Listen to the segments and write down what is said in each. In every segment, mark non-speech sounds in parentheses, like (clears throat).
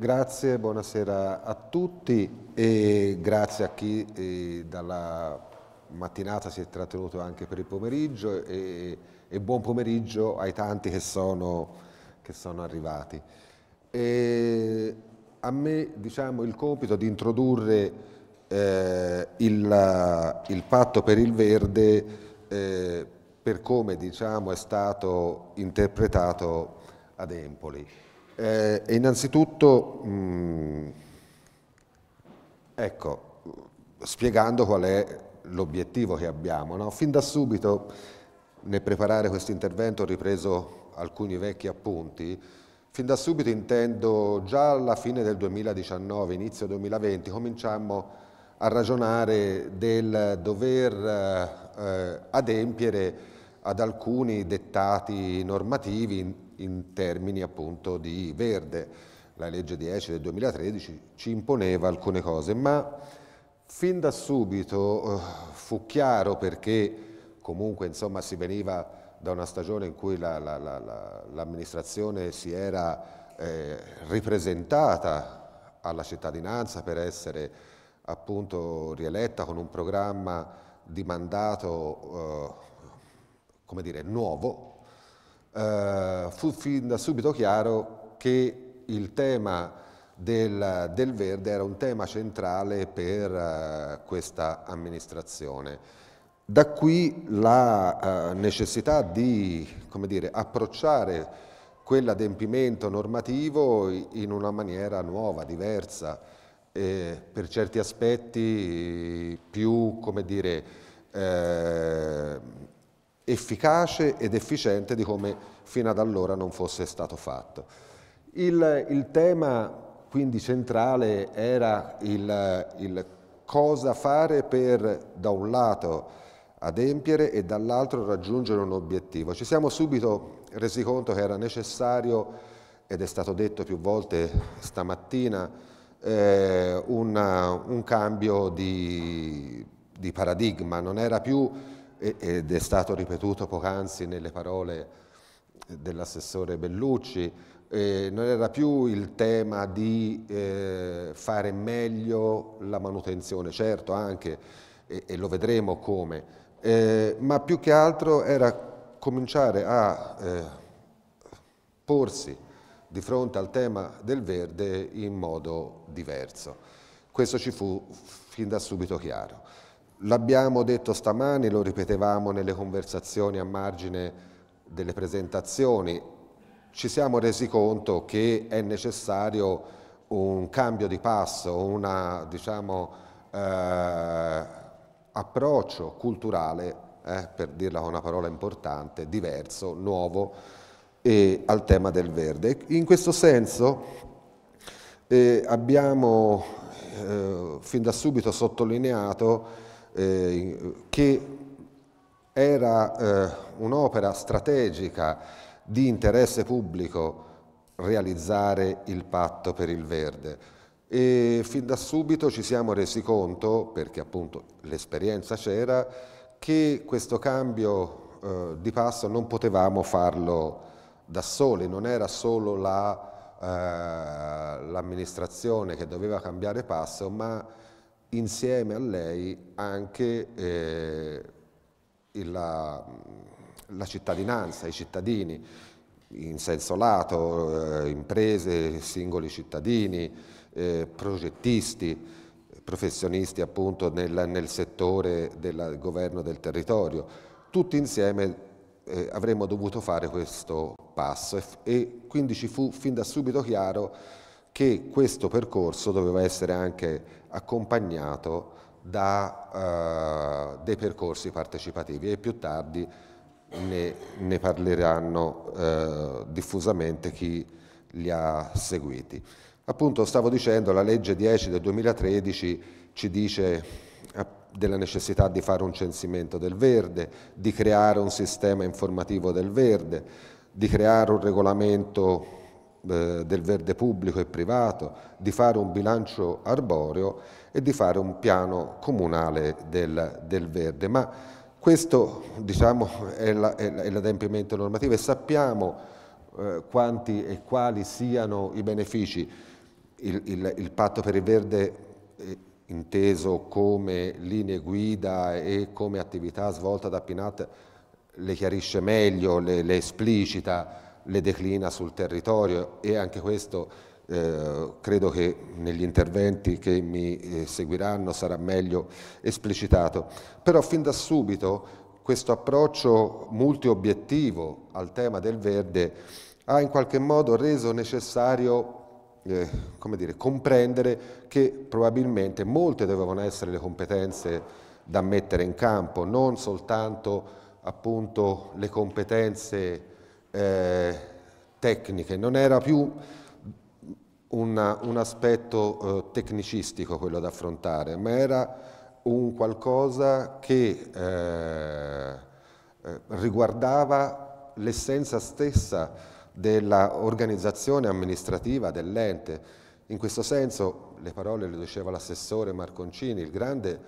Grazie, buonasera a tutti e grazie a chi eh, dalla mattinata si è trattenuto anche per il pomeriggio e, e buon pomeriggio ai tanti che sono, che sono arrivati. E a me diciamo, il compito di introdurre eh, il, il, patto per il verde eh, per come diciamo, è stato interpretato ad Empoli. Eh, innanzitutto, mh, mm, ecco, spiegando qual è l'obiettivo che abbiamo. No? Fin da subito, nel preparare questo intervento, ho ripreso alcuni vecchi appunti. Fin da subito intendo, già alla fine del 2019, inizio 2020, cominciamo a ragionare del dover eh, adempiere ad alcuni dettati normativi in termini appunto di verde. La legge 10 del 2013 ci imponeva alcune cose, ma fin da subito eh, fu chiaro perché comunque insomma, si veniva da una stagione in cui l'amministrazione la, la, la, si era eh, ripresentata alla cittadinanza per essere appunto rieletta con un programma di mandato eh, come dire, nuovo, eh, fu fin da subito chiaro che il tema del, del verde era un tema centrale per eh, questa amministrazione. Da qui la eh, necessità di dire, approcciare quell'adempimento normativo in una maniera nuova, diversa, eh, per certi aspetti più, come dire, eh, efficace ed efficiente di come fino ad allora non fosse stato fatto. Il, il tema quindi centrale era il, il cosa fare per, da un lato, adempiere e dall'altro raggiungere un obiettivo. Ci siamo subito resi conto che era necessario, ed è stato detto più volte stamattina, eh, una, un cambio di, di paradigma, non era più ed è stato ripetuto poc'anzi nelle parole dell'assessore Bellucci, eh, non era più il tema di eh, fare meglio la manutenzione, certo anche, e, e lo vedremo come, eh, ma più che altro era cominciare a eh, porsi di fronte al tema del verde in modo diverso. Questo ci fu fin da subito chiaro. L'abbiamo detto stamani, lo ripetevamo nelle conversazioni a margine delle presentazioni, ci siamo resi conto che è necessario un cambio di passo, un diciamo, eh, approccio culturale, eh, per dirla con una parola importante, diverso, nuovo, eh, al tema del verde. In questo senso eh, abbiamo eh, fin da subito sottolineato eh, che era eh, un'opera strategica di interesse pubblico realizzare il patto per il verde e fin da subito ci siamo resi conto, perché appunto l'esperienza c'era, che questo cambio eh, di passo non potevamo farlo da soli, non era solo l'amministrazione la, eh, che doveva cambiare passo, ma insieme a lei anche eh, la, la cittadinanza, i cittadini in senso lato, eh, imprese, singoli cittadini, eh, progettisti, professionisti appunto nel, nel settore del governo del territorio. Tutti insieme eh, avremmo dovuto fare questo passo e, e quindi ci fu fin da subito chiaro che questo percorso doveva essere anche accompagnato da eh, dei percorsi partecipativi e più tardi ne, ne parleranno eh, diffusamente chi li ha seguiti. Appunto stavo dicendo la legge 10 del 2013 ci dice eh, della necessità di fare un censimento del verde, di creare un sistema informativo del verde, di creare un regolamento eh, del verde pubblico e privato, di fare un bilancio arboreo e di fare un piano comunale del, del verde. Ma questo diciamo, è, l'adempimento la, normativo e sappiamo eh, quanti e quali siano i benefici. Il, il, il patto per il verde eh, inteso come linee guida e come attività svolta da Pinat le chiarisce meglio, le, le esplicita, le declina sul territorio e anche questo eh, credo che negli interventi che mi eh, seguiranno sarà meglio esplicitato. Però fin da subito questo approccio multiobiettivo al tema del verde ha in qualche modo reso necessario eh, dire, comprendere che probabilmente molte dovevano essere le competenze da mettere in campo, non soltanto appunto, le competenze eh, tecniche, non era più una, un aspetto eh, tecnicistico quello da affrontare, ma era un qualcosa che eh, eh riguardava l'essenza stessa dell'organizzazione amministrativa dell'ente. In questo senso, le parole le diceva l'assessore Marconcini, il grande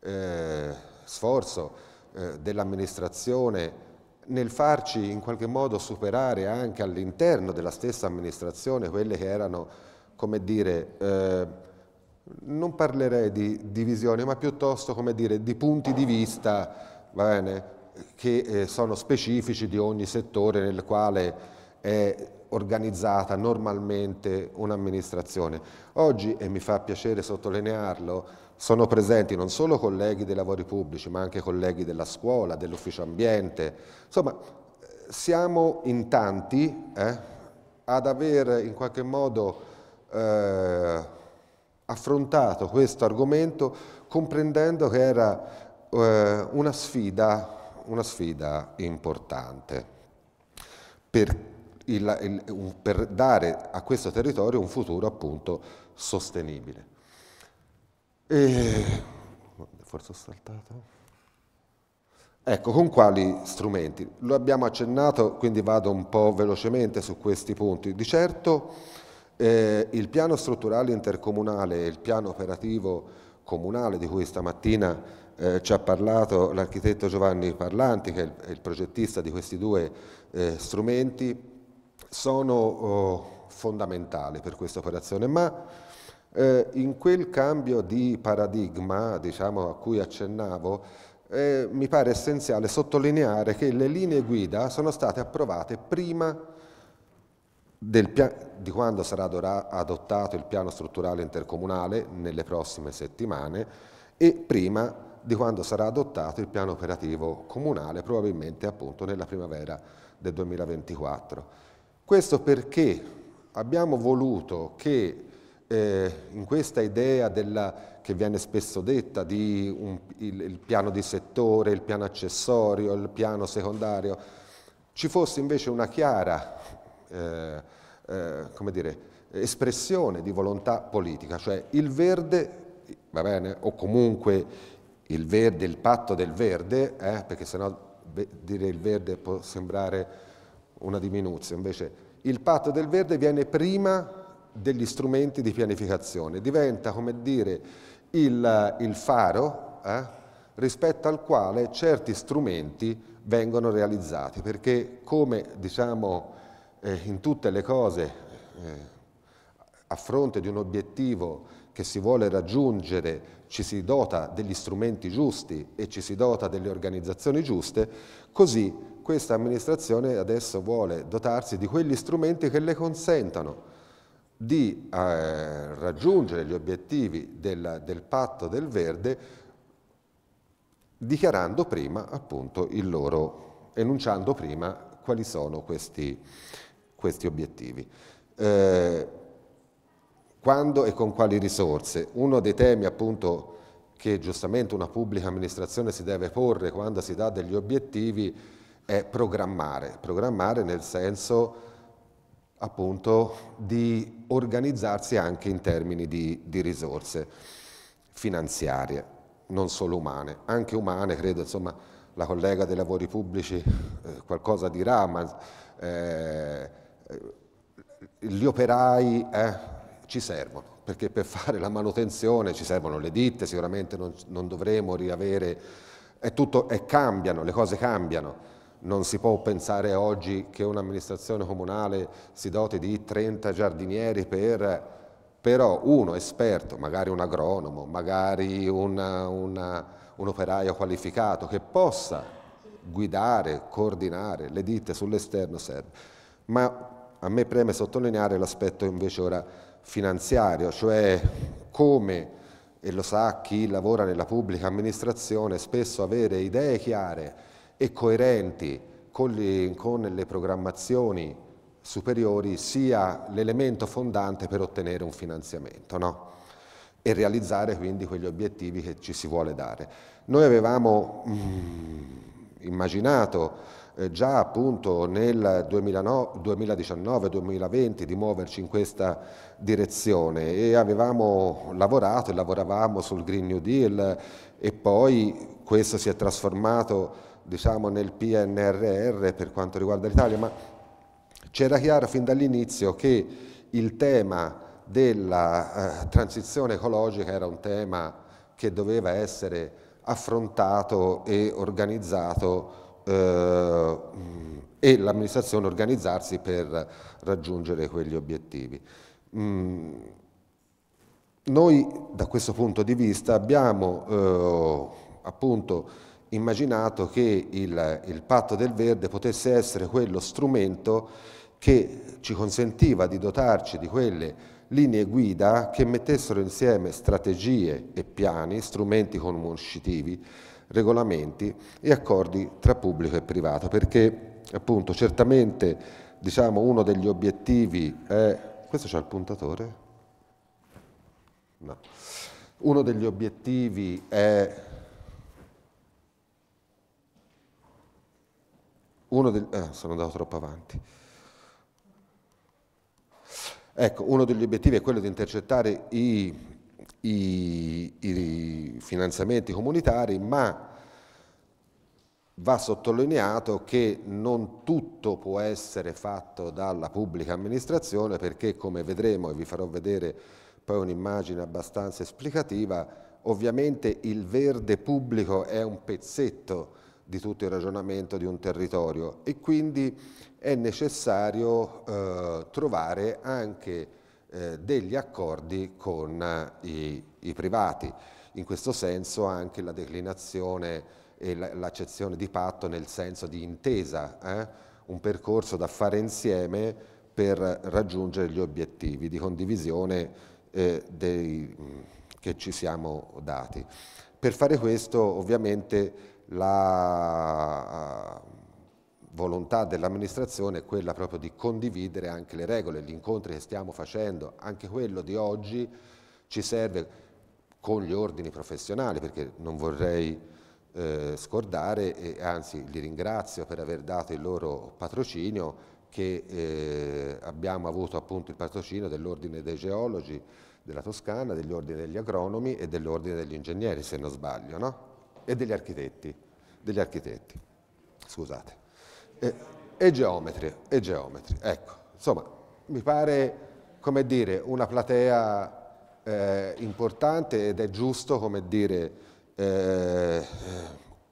eh, sforzo eh, dell'amministrazione nel farci in qualche modo superare anche all'interno della stessa amministrazione quelle che erano, come dire, eh, non parlerei di divisioni, ma piuttosto, come dire, di punti di vista, bene, che eh, sono specifici di ogni settore nel quale è organizzata normalmente un'amministrazione. Oggi, e mi fa piacere sottolinearlo, sono presenti non solo colleghi dei lavori pubblici, ma anche colleghi della scuola, dell'ufficio ambiente. Insomma, siamo in tanti eh, ad aver in qualche modo eh, affrontato questo argomento comprendendo che era eh, una, sfida, una, sfida, importante per, il, il, per dare a questo territorio un futuro appunto sostenibile. E... Forse ho saltato. Ecco, con quali strumenti? Lo abbiamo accennato, quindi vado un po' velocemente su questi punti. Di certo eh, il piano strutturale intercomunale e il piano operativo comunale di cui stamattina eh, ci ha parlato l'architetto Giovanni Parlanti, che è il, è il progettista di questi due eh, strumenti, sono oh, fondamentali per questa operazione, ma eh, in quel cambio di paradigma, diciamo, a cui accennavo, eh, mi pare essenziale sottolineare che le linee guida sono state approvate prima di quando sarà adottato il piano strutturale intercomunale nelle prossime settimane e prima di quando sarà adottato il piano operativo comunale, probabilmente appunto nella primavera del 2024. Questo perché abbiamo voluto che eh, in questa idea della, che viene spesso detta di un, il, il piano di settore, il piano accessorio, il piano secondario, ci fosse invece una chiara eh, eh, come dire, espressione di volontà politica, cioè il verde, va bene, o comunque il verde, il patto del verde, eh, perché sennò dire il verde può sembrare una diminuzione, invece il patto del verde viene prima degli strumenti di pianificazione, diventa come dire il, il faro eh, rispetto al quale certi strumenti vengono realizzati, perché come diciamo eh, in tutte le cose eh, a fronte di un obiettivo che si vuole raggiungere ci si dota degli strumenti giusti e ci si dota delle organizzazioni giuste, così questa amministrazione adesso vuole dotarsi di quegli strumenti che le consentano di eh, raggiungere gli obiettivi del, del, patto del verde dichiarando prima appunto il loro, enunciando prima quali sono questi, questi obiettivi. Eh, quando e con quali risorse? Uno dei temi appunto che giustamente una pubblica amministrazione si deve porre quando si dà degli obiettivi è programmare, programmare nel senso appunto di organizzarsi anche in termini di, di risorse finanziarie, non solo umane, anche umane credo, insomma la collega dei lavori pubblici eh, qualcosa dirà, ma eh, gli operai eh, ci servono, perché per fare la manutenzione ci servono le ditte, sicuramente non, non dovremo riavere, è tutto, è, cambiano, le cose cambiano non si può pensare oggi che un'amministrazione comunale si doti di 30 giardinieri per però uno esperto, magari un agronomo, magari una, una, un operaio qualificato che possa guidare, coordinare le ditte sull'esterno serve. Ma a me preme sottolineare l'aspetto invece ora finanziario, cioè come, e lo sa chi lavora nella pubblica amministrazione, spesso avere idee chiare, e coerenti con, gli, con le programmazioni superiori sia l'elemento fondante per ottenere un finanziamento no? e realizzare quindi quegli obiettivi che ci si vuole dare. Noi avevamo mm, immaginato eh, già appunto nel 2019-2020 di muoverci in questa direzione e avevamo lavorato e lavoravamo sul Green New Deal e poi questo si è trasformato diciamo, nel PNRR per quanto riguarda l'Italia, ma c'era chiaro fin dall'inizio che il tema della eh, transizione ecologica era un tema che doveva essere affrontato e organizzato eh, e l'amministrazione organizzarsi per raggiungere quegli obiettivi. Mm. Noi da questo punto di vista abbiamo eh, appunto immaginato che il, il patto del verde potesse essere quello strumento che ci consentiva di dotarci di quelle linee guida che mettessero insieme strategie e piani, strumenti conoscitivi, regolamenti e accordi tra pubblico e privato, perché appunto certamente diciamo, uno degli obiettivi è... Questo c'è il puntatore? No. Uno degli obiettivi è uno degli, eh, sono andato troppo avanti. Ecco, uno degli obiettivi è quello di intercettare i, i, i finanziamenti comunitari, ma va sottolineato che non tutto può essere fatto dalla pubblica amministrazione perché, come vedremo e vi farò vedere poi un'immagine abbastanza esplicativa, ovviamente il verde pubblico è un pezzetto di tutto il ragionamento di un territorio e quindi è necessario eh, trovare anche eh, degli accordi con eh, i, i, privati. In questo senso anche la declinazione e l'accezione di patto nel senso di intesa, eh, un percorso da fare insieme per raggiungere gli obiettivi di condivisione eh, dei, che ci siamo dati. Per fare questo ovviamente la eh, volontà dell'amministrazione è quella proprio di condividere anche le regole, gli incontri che stiamo facendo, anche quello di oggi ci serve con gli ordini professionali perché non vorrei eh, scordare e anzi li ringrazio per aver dato il loro patrocinio che eh, abbiamo avuto appunto il patrocinio dell'ordine dei geologi della Toscana, degli ordini degli agronomi e dell'ordine degli ingegneri se non sbaglio, no? e degli architetti, degli architetti scusate, e, e, geometri, e geometri, ecco, insomma, mi pare, come dire, una platea eh, importante ed è giusto, come dire, eh,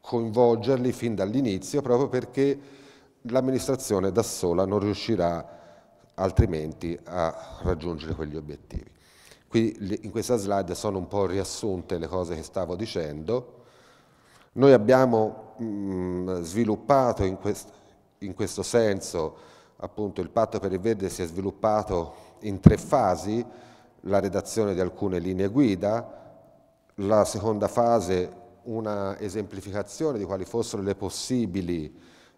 coinvolgerli fin dall'inizio proprio perché l'amministrazione da sola non riuscirà altrimenti a raggiungere quegli obiettivi. Qui in questa slide sono un po' riassunte le cose che stavo dicendo, noi abbiamo mh, mm, sviluppato in, quest in questo senso, appunto il patto per il verde si è sviluppato in tre fasi, la redazione di alcune linee guida, la seconda fase una esemplificazione di quali fossero le possibili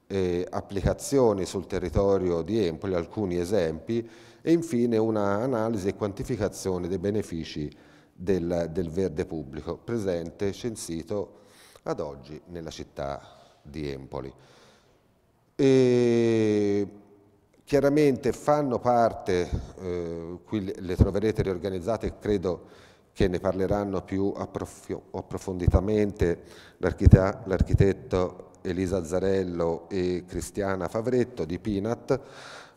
eh, applicazioni sul territorio di Empoli, alcuni esempi, e infine un'analisi e quantificazione dei benefici del, del verde pubblico, presente, censito ad oggi nella città di Empoli. E ehm, chiaramente fanno parte, eh, qui le troverete riorganizzate, credo che ne parleranno più approfonditamente l'architetto Elisa Zarello e Cristiana Favretto di Pinat,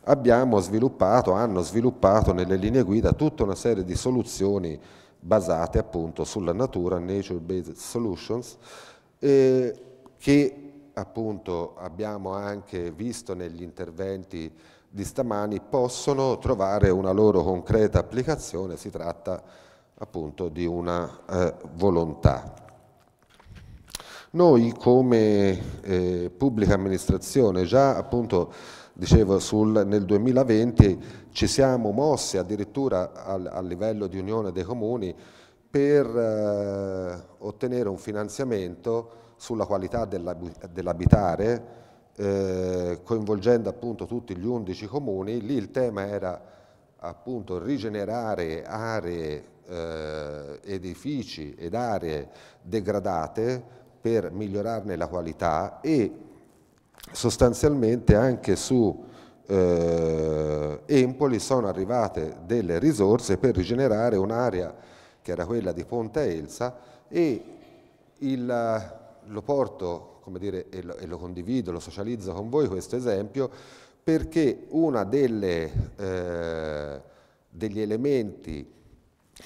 abbiamo sviluppato, hanno sviluppato nelle linee guida tutta una serie di soluzioni basate appunto sulla natura, nature-based solutions, eh, che appunto abbiamo anche visto negli interventi di stamani possono trovare una loro concreta applicazione, si tratta appunto di una eh, volontà. Noi come eh, pubblica amministrazione già appunto dicevo sul, nel 2020 ci siamo mossi addirittura al, a livello di unione dei comuni per eh, ottenere un finanziamento sulla qualità dell'abitare, eh, coinvolgendo appunto tutti gli 11 comuni. Lì il tema era appunto rigenerare aree, eh, edifici ed aree degradate per migliorarne la qualità e sostanzialmente anche su eh, Empoli sono arrivate delle risorse per rigenerare un'area che era quella di Ponte Elsa, e il, lo porto dire, e, lo, e, lo, condivido, lo socializzo con voi questo esempio, perché uno eh, degli elementi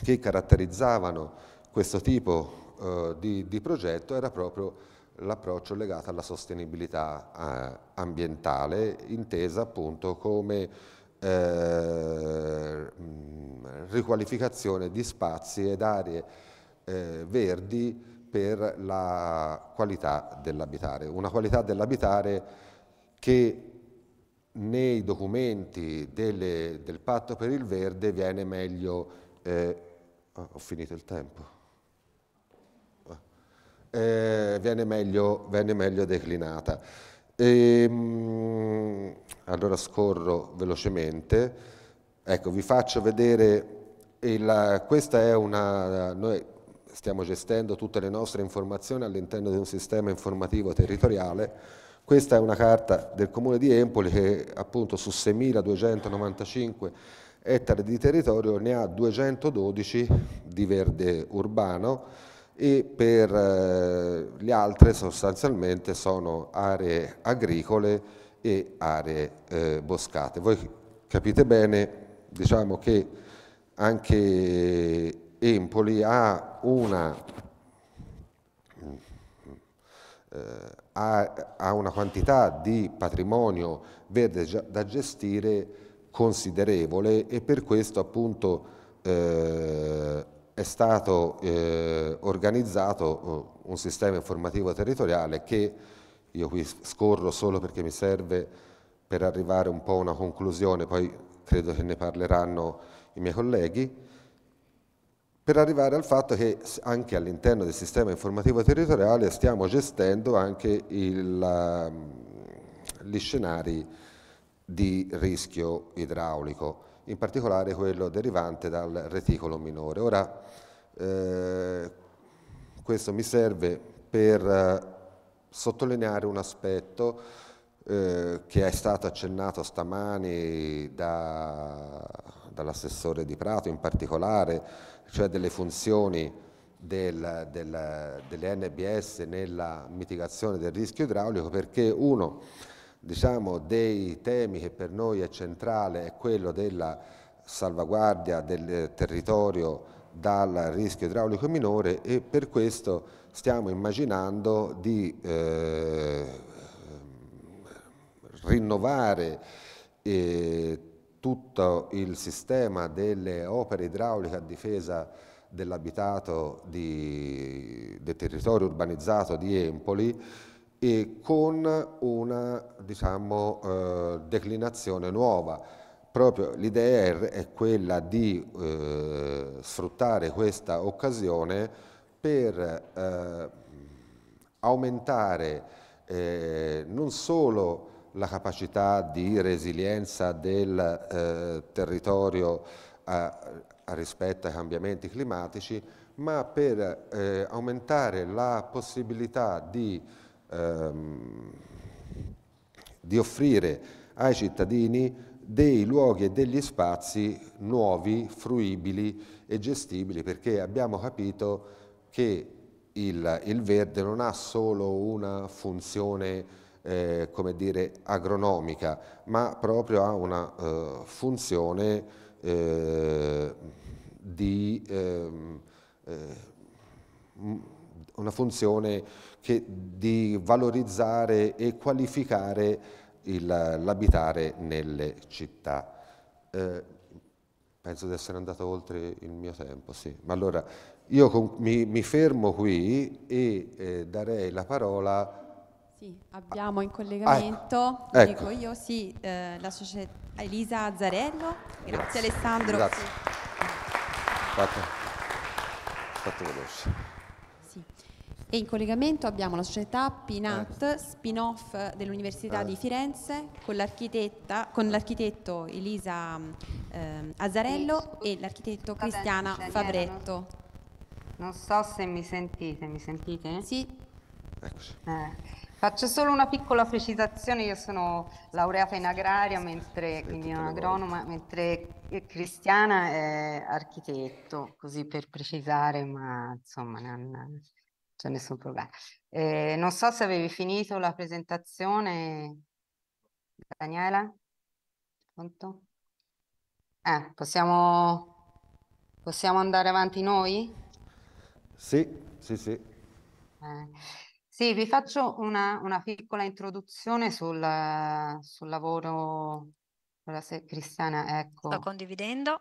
che caratterizzavano questo tipo eh, di, di progetto era proprio l'approccio legato alla sostenibilità eh, ambientale, intesa appunto come eh, riqualificazione di spazi ed aree eh, verdi per la qualità dell'abitare. Una qualità dell'abitare che nei documenti delle, del patto per il verde viene meglio... Eh, oh, ho finito il tempo. Eh, viene, meglio, viene meglio declinata. E, ehm, allora scorro velocemente, ecco vi faccio vedere, il, questa è una, noi stiamo gestendo tutte le nostre informazioni all'interno di un sistema informativo territoriale, questa è una carta del comune di Empoli che appunto su 6.295 ettari di territorio ne ha 212 di verde urbano, e per eh, le altre sostanzialmente sono aree agricole e aree eh, boscate. Voi capite bene diciamo che anche Empoli ha una, eh, ha una quantità di patrimonio verde da gestire considerevole e per questo appunto eh, è stato eh, organizzato eh, un sistema informativo territoriale che io qui scorro solo perché mi serve per arrivare un po' a una conclusione, poi credo che ne parleranno i miei colleghi, per arrivare al fatto che anche all'interno del sistema informativo territoriale stiamo gestendo anche il, ehm, gli scenari di rischio idraulico in particolare quello derivante dal reticolo minore. Ora, eh, questo mi serve per eh, sottolineare un aspetto eh, che è stato accennato stamani da, dall'assessore Di Prato in particolare, cioè delle funzioni del, del, delle NBS nella mitigazione del rischio idraulico, perché uno diciamo, dei temi che per noi è centrale è quello della salvaguardia del eh, territorio dal rischio idraulico minore e per questo stiamo immaginando di eh, rinnovare eh, tutto il sistema delle opere idrauliche a difesa dell'abitato del territorio urbanizzato di Empoli e con una diciamo, eh, declinazione nuova. Proprio l'idea è quella di eh, sfruttare questa occasione per eh, aumentare eh, non solo la capacità di resilienza del eh, territorio a, a rispetto ai cambiamenti climatici, ma per eh, aumentare la possibilità di ehm, di offrire ai cittadini dei luoghi e degli spazi nuovi, fruibili e gestibili, perché abbiamo capito che il, il verde non ha solo una funzione eh, come dire, agronomica, ma proprio ha una eh, funzione eh, di ehm, eh, una funzione di valorizzare e qualificare l'abitare nelle città. Eh, penso di essere andato oltre il mio tempo, sì. Ma allora io con, mi, mi, fermo qui e eh, darei la parola... Sì, abbiamo in collegamento, ah, ecco. dico io, sì, eh, la società Elisa Azzarello. Grazie, Grazie. Alessandro. Grazie. Sì. Fatto, fatto veloce. E in collegamento abbiamo la società Pinat, eh. spin-off dell'Università di eh. Firenze, con, l'architetto Elisa eh, Azzarello e l'architetto Cristiana Fabretto. Non so se mi sentite, mi sentite? Sì. Eh. Faccio solo una piccola precisazione, io sono laureata in agraria, mentre, quindi agronoma, mentre Cristiana è architetto, così per precisare, ma insomma... Non, c'è nessun problema. Eh, non so se avevi finito la presentazione, Daniela. Pronto? Eh, possiamo, possiamo andare avanti noi? Sì, sì, sì. Eh, sì, vi faccio una, una piccola introduzione sul, sul lavoro. Cristiana, ecco. Sto condividendo.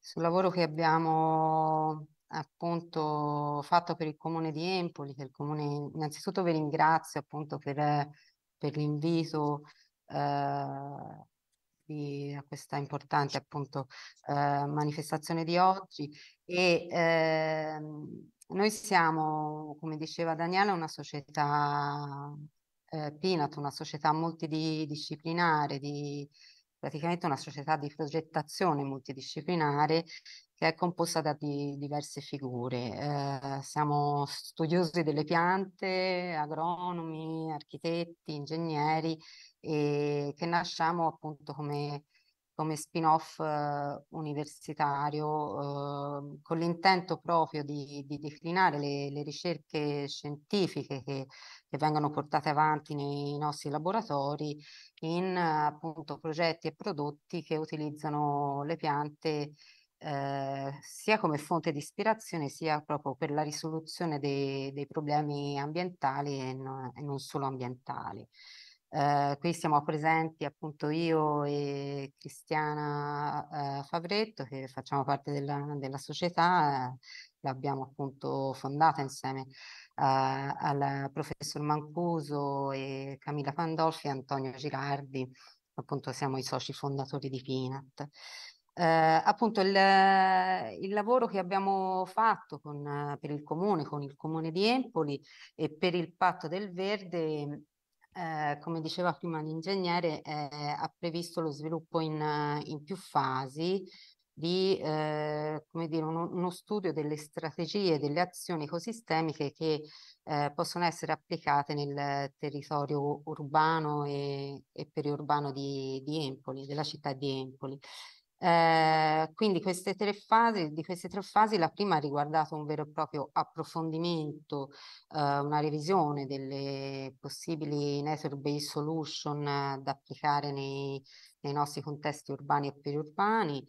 Sul lavoro che abbiamo appunto fatto per il comune di Empoli, che il comune innanzitutto vi ringrazio appunto per, per l'invito eh, di, a questa importante appunto eh, manifestazione di oggi e eh, noi siamo, come diceva Daniela, una società eh, PINAT, una società multidisciplinare di praticamente una società di progettazione multidisciplinare che è composta da di diverse figure. Eh, siamo studiosi delle piante, agronomi, architetti, ingegneri e che nasciamo appunto come come spin-off eh, universitario eh, con l'intento proprio di, di declinare le, le, ricerche scientifiche che, che, vengono portate avanti nei nostri laboratori in appunto progetti e prodotti che utilizzano le piante eh, sia come fonte di ispirazione sia proprio per la risoluzione dei, dei problemi ambientali e non, e non solo ambientali. Eh, qui siamo presenti appunto io e Cristiana eh, Favretto che facciamo parte della, della società, eh, l'abbiamo appunto fondata insieme eh, al professor Mancuso e Camilla Pandolfi e Antonio Girardi, appunto siamo i soci fondatori di Pinat. Eh, appunto il, il, lavoro che abbiamo fatto con, per il comune, con il comune di Empoli e per il patto del verde eh, come diceva prima l'ingegnere, eh, ha previsto lo sviluppo in, in più fasi di eh, come dire, uno, uno, studio delle strategie e delle azioni ecosistemiche che eh, possono essere applicate nel territorio urbano e, e periurbano di, di Empoli, della città di Empoli. Eh, quindi queste tre fasi, di queste tre fasi la prima ha riguardato un vero e proprio approfondimento, eh, una revisione delle possibili network-based solution eh, da applicare nei, nei, nostri contesti urbani e periurbani.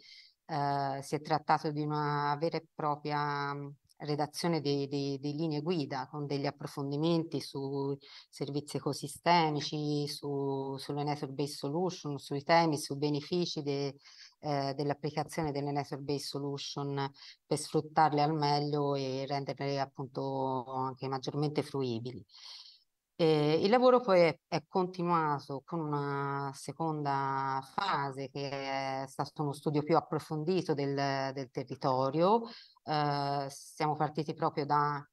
Eh, si è trattato di una vera e propria mm, redazione di, di, di, linee guida con degli approfondimenti su servizi ecosistemici, su, sulle network-based solution, sui temi, sui benefici de, eh, dell'applicazione delle network based solution per sfruttarle al meglio e renderle appunto anche maggiormente fruibili. E eh, il lavoro poi è, è, continuato con una seconda fase che è stato uno studio più approfondito del, del territorio. Eh, siamo partiti proprio da,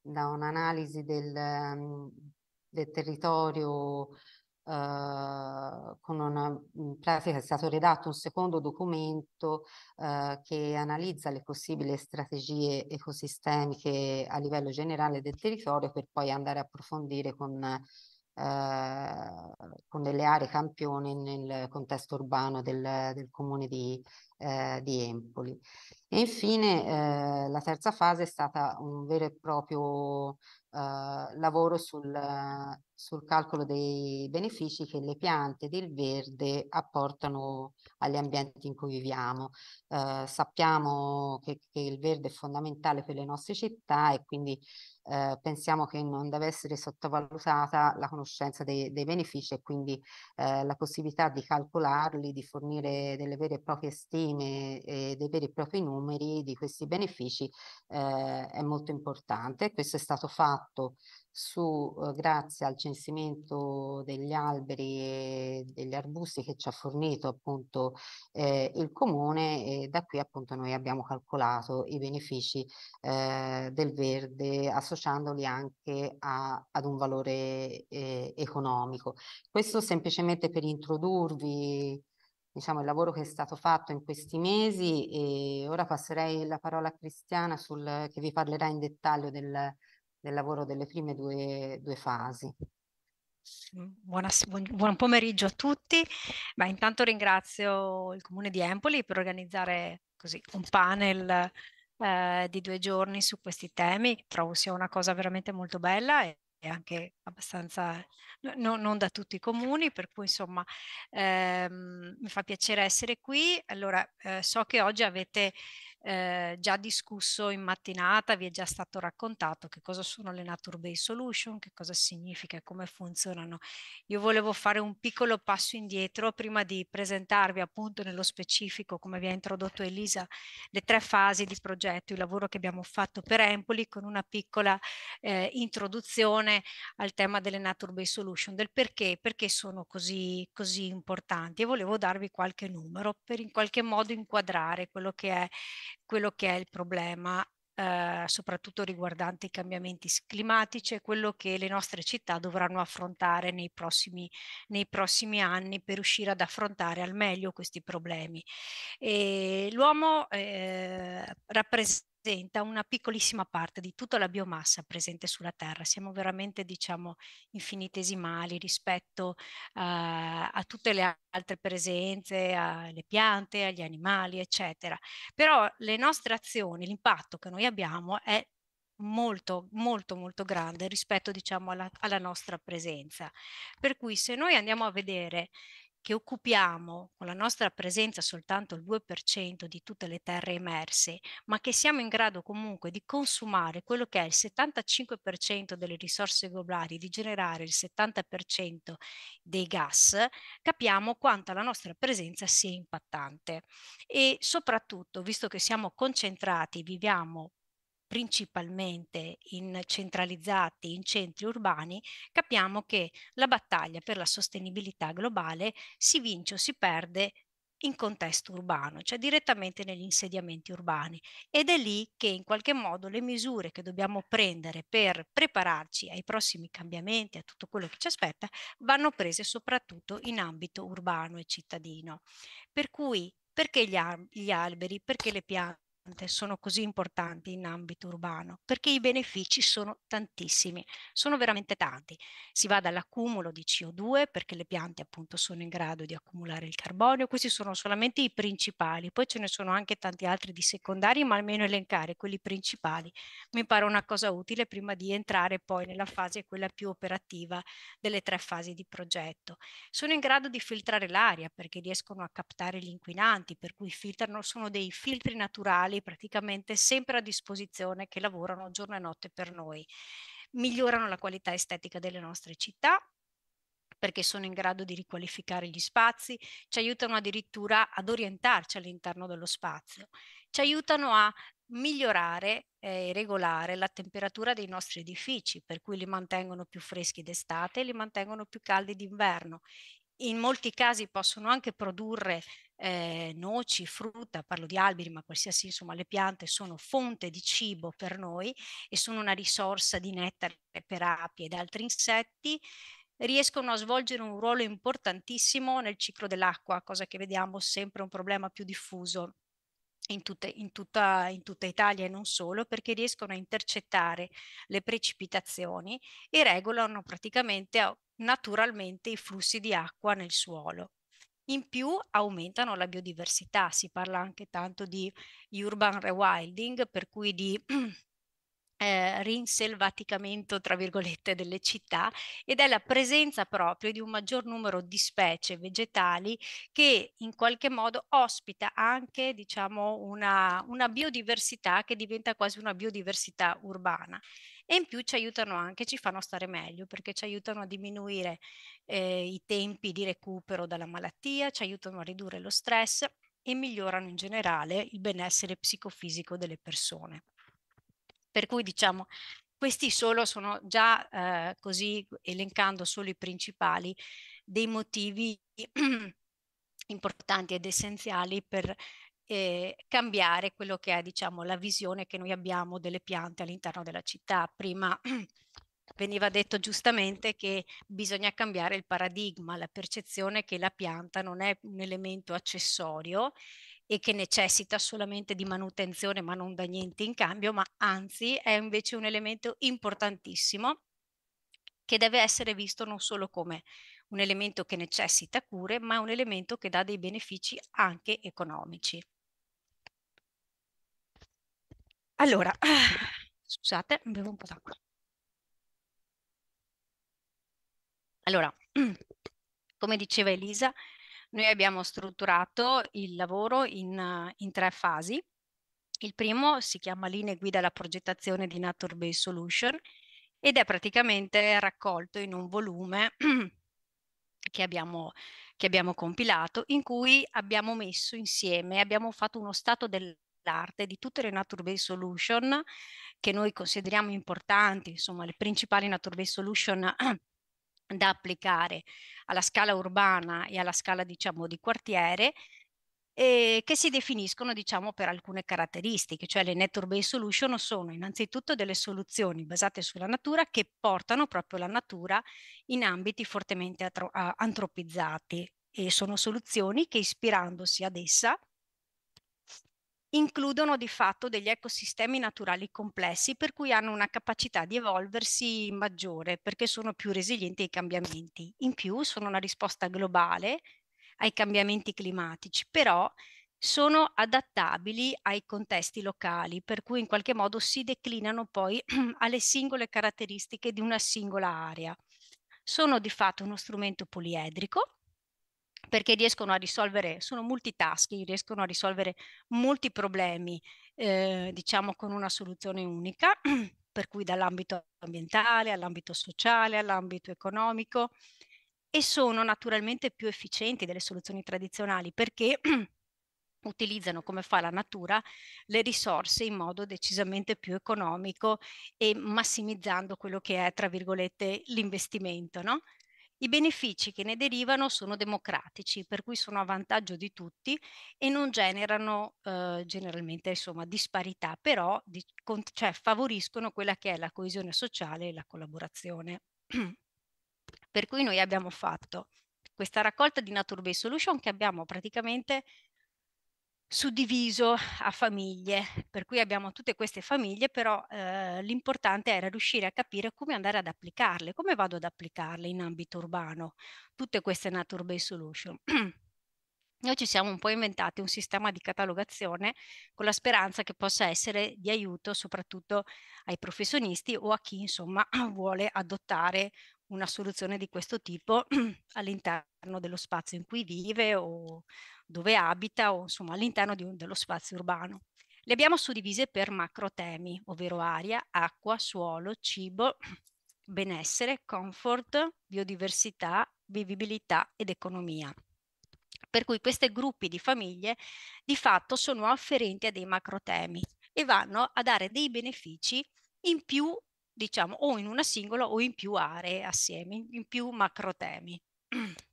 da un'analisi del, del territorio Uh, con una, in pratica è stato redatto un secondo documento uh, che analizza le possibili strategie ecosistemiche a livello generale del territorio per poi andare a approfondire con, uh, con delle aree campione nel contesto urbano del, del comune di, uhm, di Empoli. E infine uhm, la terza fase è stata un vero e proprio eh, lavoro sul, sul, calcolo dei benefici che le piante del verde apportano agli ambienti in cui viviamo. Eh, sappiamo che, che, il verde è fondamentale per le nostre città e quindi eh, pensiamo che non deve essere sottovalutata la conoscenza dei, dei benefici e quindi eh, la possibilità di calcolarli, di fornire delle vere e proprie stime e dei veri e propri numeri di questi benefici eh, è molto importante. Questo è stato fatto su, eh, grazie al censimento degli alberi e degli arbusti che ci ha fornito appunto eh, il comune e da qui appunto noi abbiamo calcolato i benefici eh, del verde associandoli anche a, ad un valore eh, economico. Questo semplicemente per introdurvi diciamo, il lavoro che è stato fatto in questi mesi e ora passerei la parola a Cristiana sul, che vi parlerà in dettaglio del del lavoro delle prime due, due fasi. Mm, buona, buon, pomeriggio a tutti, ma intanto ringrazio il Comune di Empoli per organizzare così un panel eh, di due giorni su questi temi, trovo sia una cosa veramente molto bella e anche abbastanza no, non da tutti i comuni, per cui insomma ehm, mi fa piacere essere qui. Allora, eh, so che oggi avete eh, già discusso in mattinata, vi è già stato raccontato che cosa sono le Nature Based Solution, che cosa significa e come funzionano. Io volevo fare un piccolo passo indietro prima di presentarvi appunto nello specifico, come vi ha introdotto Elisa, le tre fasi di progetto, il lavoro che abbiamo fatto per Empoli con una piccola eh, introduzione al tema delle Nature Based Solution, del perché, perché sono così, così importanti e volevo darvi qualche numero per in qualche modo inquadrare quello che è quello che è il problema eh, soprattutto riguardante i cambiamenti climatici e quello che le nostre città dovranno affrontare nei prossimi, nei prossimi anni per riuscire ad affrontare al meglio questi problemi. E l'uomo eh, rappresenta rappresenta una piccolissima parte di tutta la biomassa presente sulla Terra. Siamo veramente, diciamo, infinitesimali rispetto uh, a tutte le altre presenze, alle piante, agli animali, eccetera. Però le nostre azioni, l'impatto che noi abbiamo è molto molto molto grande rispetto diciamo alla, alla nostra presenza per cui se noi andiamo a vedere che occupiamo con la nostra presenza soltanto il 2% di tutte le terre emerse, ma che siamo in grado comunque di consumare quello che è il 75% delle risorse globali, di generare il 70% dei gas, capiamo quanto la nostra presenza sia impattante. E soprattutto, visto che siamo concentrati, viviamo principalmente in centralizzati, in centri urbani, capiamo che la battaglia per la sostenibilità globale si vince o si perde in contesto urbano, cioè direttamente negli insediamenti urbani. Ed è lì che in qualche modo le misure che dobbiamo prendere per prepararci ai prossimi cambiamenti, a tutto quello che ci aspetta, vanno prese soprattutto in ambito urbano e cittadino. Per cui perché gli, alberi, perché le piante? sono così importanti in ambito urbano, perché i benefici sono tantissimi, sono veramente tanti. Si va dall'accumulo di CO2, perché le piante appunto sono in grado di accumulare il carbonio, questi sono solamente i principali, poi ce ne sono anche tanti altri di secondari, ma almeno elencare quelli principali mi pare una cosa utile prima di entrare poi nella fase quella più operativa delle tre fasi di progetto. Sono in grado di filtrare l'aria perché riescono a captare gli inquinanti, per cui filtrano, sono dei filtri naturali quali praticamente sempre a disposizione che lavorano giorno e notte per noi. Migliorano la qualità estetica delle nostre città, perché sono in grado di riqualificare gli spazi, ci aiutano addirittura ad orientarci all'interno dello spazio, ci aiutano a migliorare eh, e regolare la temperatura dei nostri edifici, per cui li mantengono più freschi d'estate e li mantengono più caldi d'inverno in molti casi possono anche produrre eh, noci, frutta, parlo di alberi, ma qualsiasi, insomma, le piante sono fonte di cibo per noi e sono una risorsa di nettare per api ed altri insetti, riescono a svolgere un ruolo importantissimo nel ciclo dell'acqua, cosa che vediamo sempre un problema più diffuso in, tutte, in, tutta, in, tutta, Italia e non solo, perché riescono a intercettare le precipitazioni e regolano praticamente naturalmente i flussi di acqua nel suolo. In più aumentano la biodiversità, si parla anche tanto di urban rewilding, per cui di (clears throat) eh, rinselvaticamento, tra virgolette, delle città ed è la presenza proprio di un maggior numero di specie vegetali che in qualche modo ospita anche, diciamo, una, una biodiversità che diventa quasi una biodiversità urbana. E in più ci aiutano anche, ci fanno stare meglio perché ci aiutano a diminuire eh, i tempi di recupero dalla malattia, ci aiutano a ridurre lo stress e migliorano in generale il benessere psicofisico delle persone. Per cui diciamo, questi solo sono già eh, così elencando solo i principali dei motivi (clears throat) importanti ed essenziali per eh, cambiare quello che è diciamo, la visione che noi abbiamo delle piante all'interno della città. Prima (clears throat) veniva detto giustamente che bisogna cambiare il paradigma, la percezione che la pianta non è un elemento accessorio e che necessita solamente di manutenzione ma non da niente in cambio, ma anzi è invece un elemento importantissimo che deve essere visto non solo come un elemento che necessita cure, ma un elemento che dà dei benefici anche economici. Allora, (clears throat) scusate, bevo un po' d'acqua. Allora, (clears throat) come diceva Elisa, noi abbiamo strutturato il lavoro in, eh, in tre fasi. Il primo si chiama Linee guida alla progettazione di Nature Based Solution ed è praticamente raccolto in un volume (clears throat) che abbiamo, che abbiamo compilato in cui abbiamo messo insieme, abbiamo fatto uno stato dell'arte, di tutte le nature-based solution che noi consideriamo importanti, insomma le principali nature-based solution (clears throat) da applicare alla scala urbana e alla scala diciamo di quartiere eh, che si definiscono diciamo per alcune caratteristiche, cioè le net urban solution sono innanzitutto delle soluzioni basate sulla natura che portano proprio la natura in ambiti fortemente antropizzati e sono soluzioni che ispirandosi ad essa includono di fatto degli ecosistemi naturali complessi per cui hanno una capacità di evolversi maggiore perché sono più resilienti ai cambiamenti. In più sono una risposta globale ai cambiamenti climatici, però sono adattabili ai contesti locali, per cui in qualche modo si declinano poi (clears throat) alle singole caratteristiche di una singola area. Sono di fatto uno strumento poliedrico perché riescono a risolvere, sono multitasking, riescono a risolvere molti problemi, eh, diciamo con una soluzione unica, (clears throat) per cui dall'ambito ambientale all'ambito sociale, all'ambito economico, e sono naturalmente più efficienti delle soluzioni tradizionali perché (clears throat) utilizzano come fa la natura le risorse in modo decisamente più economico e massimizzando quello che è, tra virgolette, l'investimento, no? I benefici che ne derivano sono democratici, per cui sono a vantaggio di tutti e non generano eh, generalmente insomma, disparità, però di, con, cioè, favoriscono quella che è la coesione sociale e la collaborazione. (clears throat) per cui noi abbiamo fatto questa raccolta di Nature Based Solution che abbiamo praticamente suddiviso a famiglie, per cui abbiamo tutte queste famiglie, però eh, l'importante era riuscire a capire come andare ad applicarle, come vado ad applicarle in ambito urbano, tutte queste nature-based solution. (clears throat) Noi ci siamo un po' inventati un sistema di catalogazione con la speranza che possa essere di aiuto soprattutto ai professionisti o a chi insomma (clears throat) vuole adottare una soluzione di questo tipo (clears throat) all'interno dello spazio in cui vive o dove abita o insomma all'interno un, dello spazio urbano. Le abbiamo suddivise per macro temi, ovvero aria, acqua, suolo, cibo, (clears throat) benessere, comfort, biodiversità, vivibilità ed economia. Per cui questi gruppi di famiglie di fatto sono afferenti a dei macro temi e vanno a dare dei benefici in più diciamo, o in una singola o in più aree assieme, in più macro temi. (clears throat)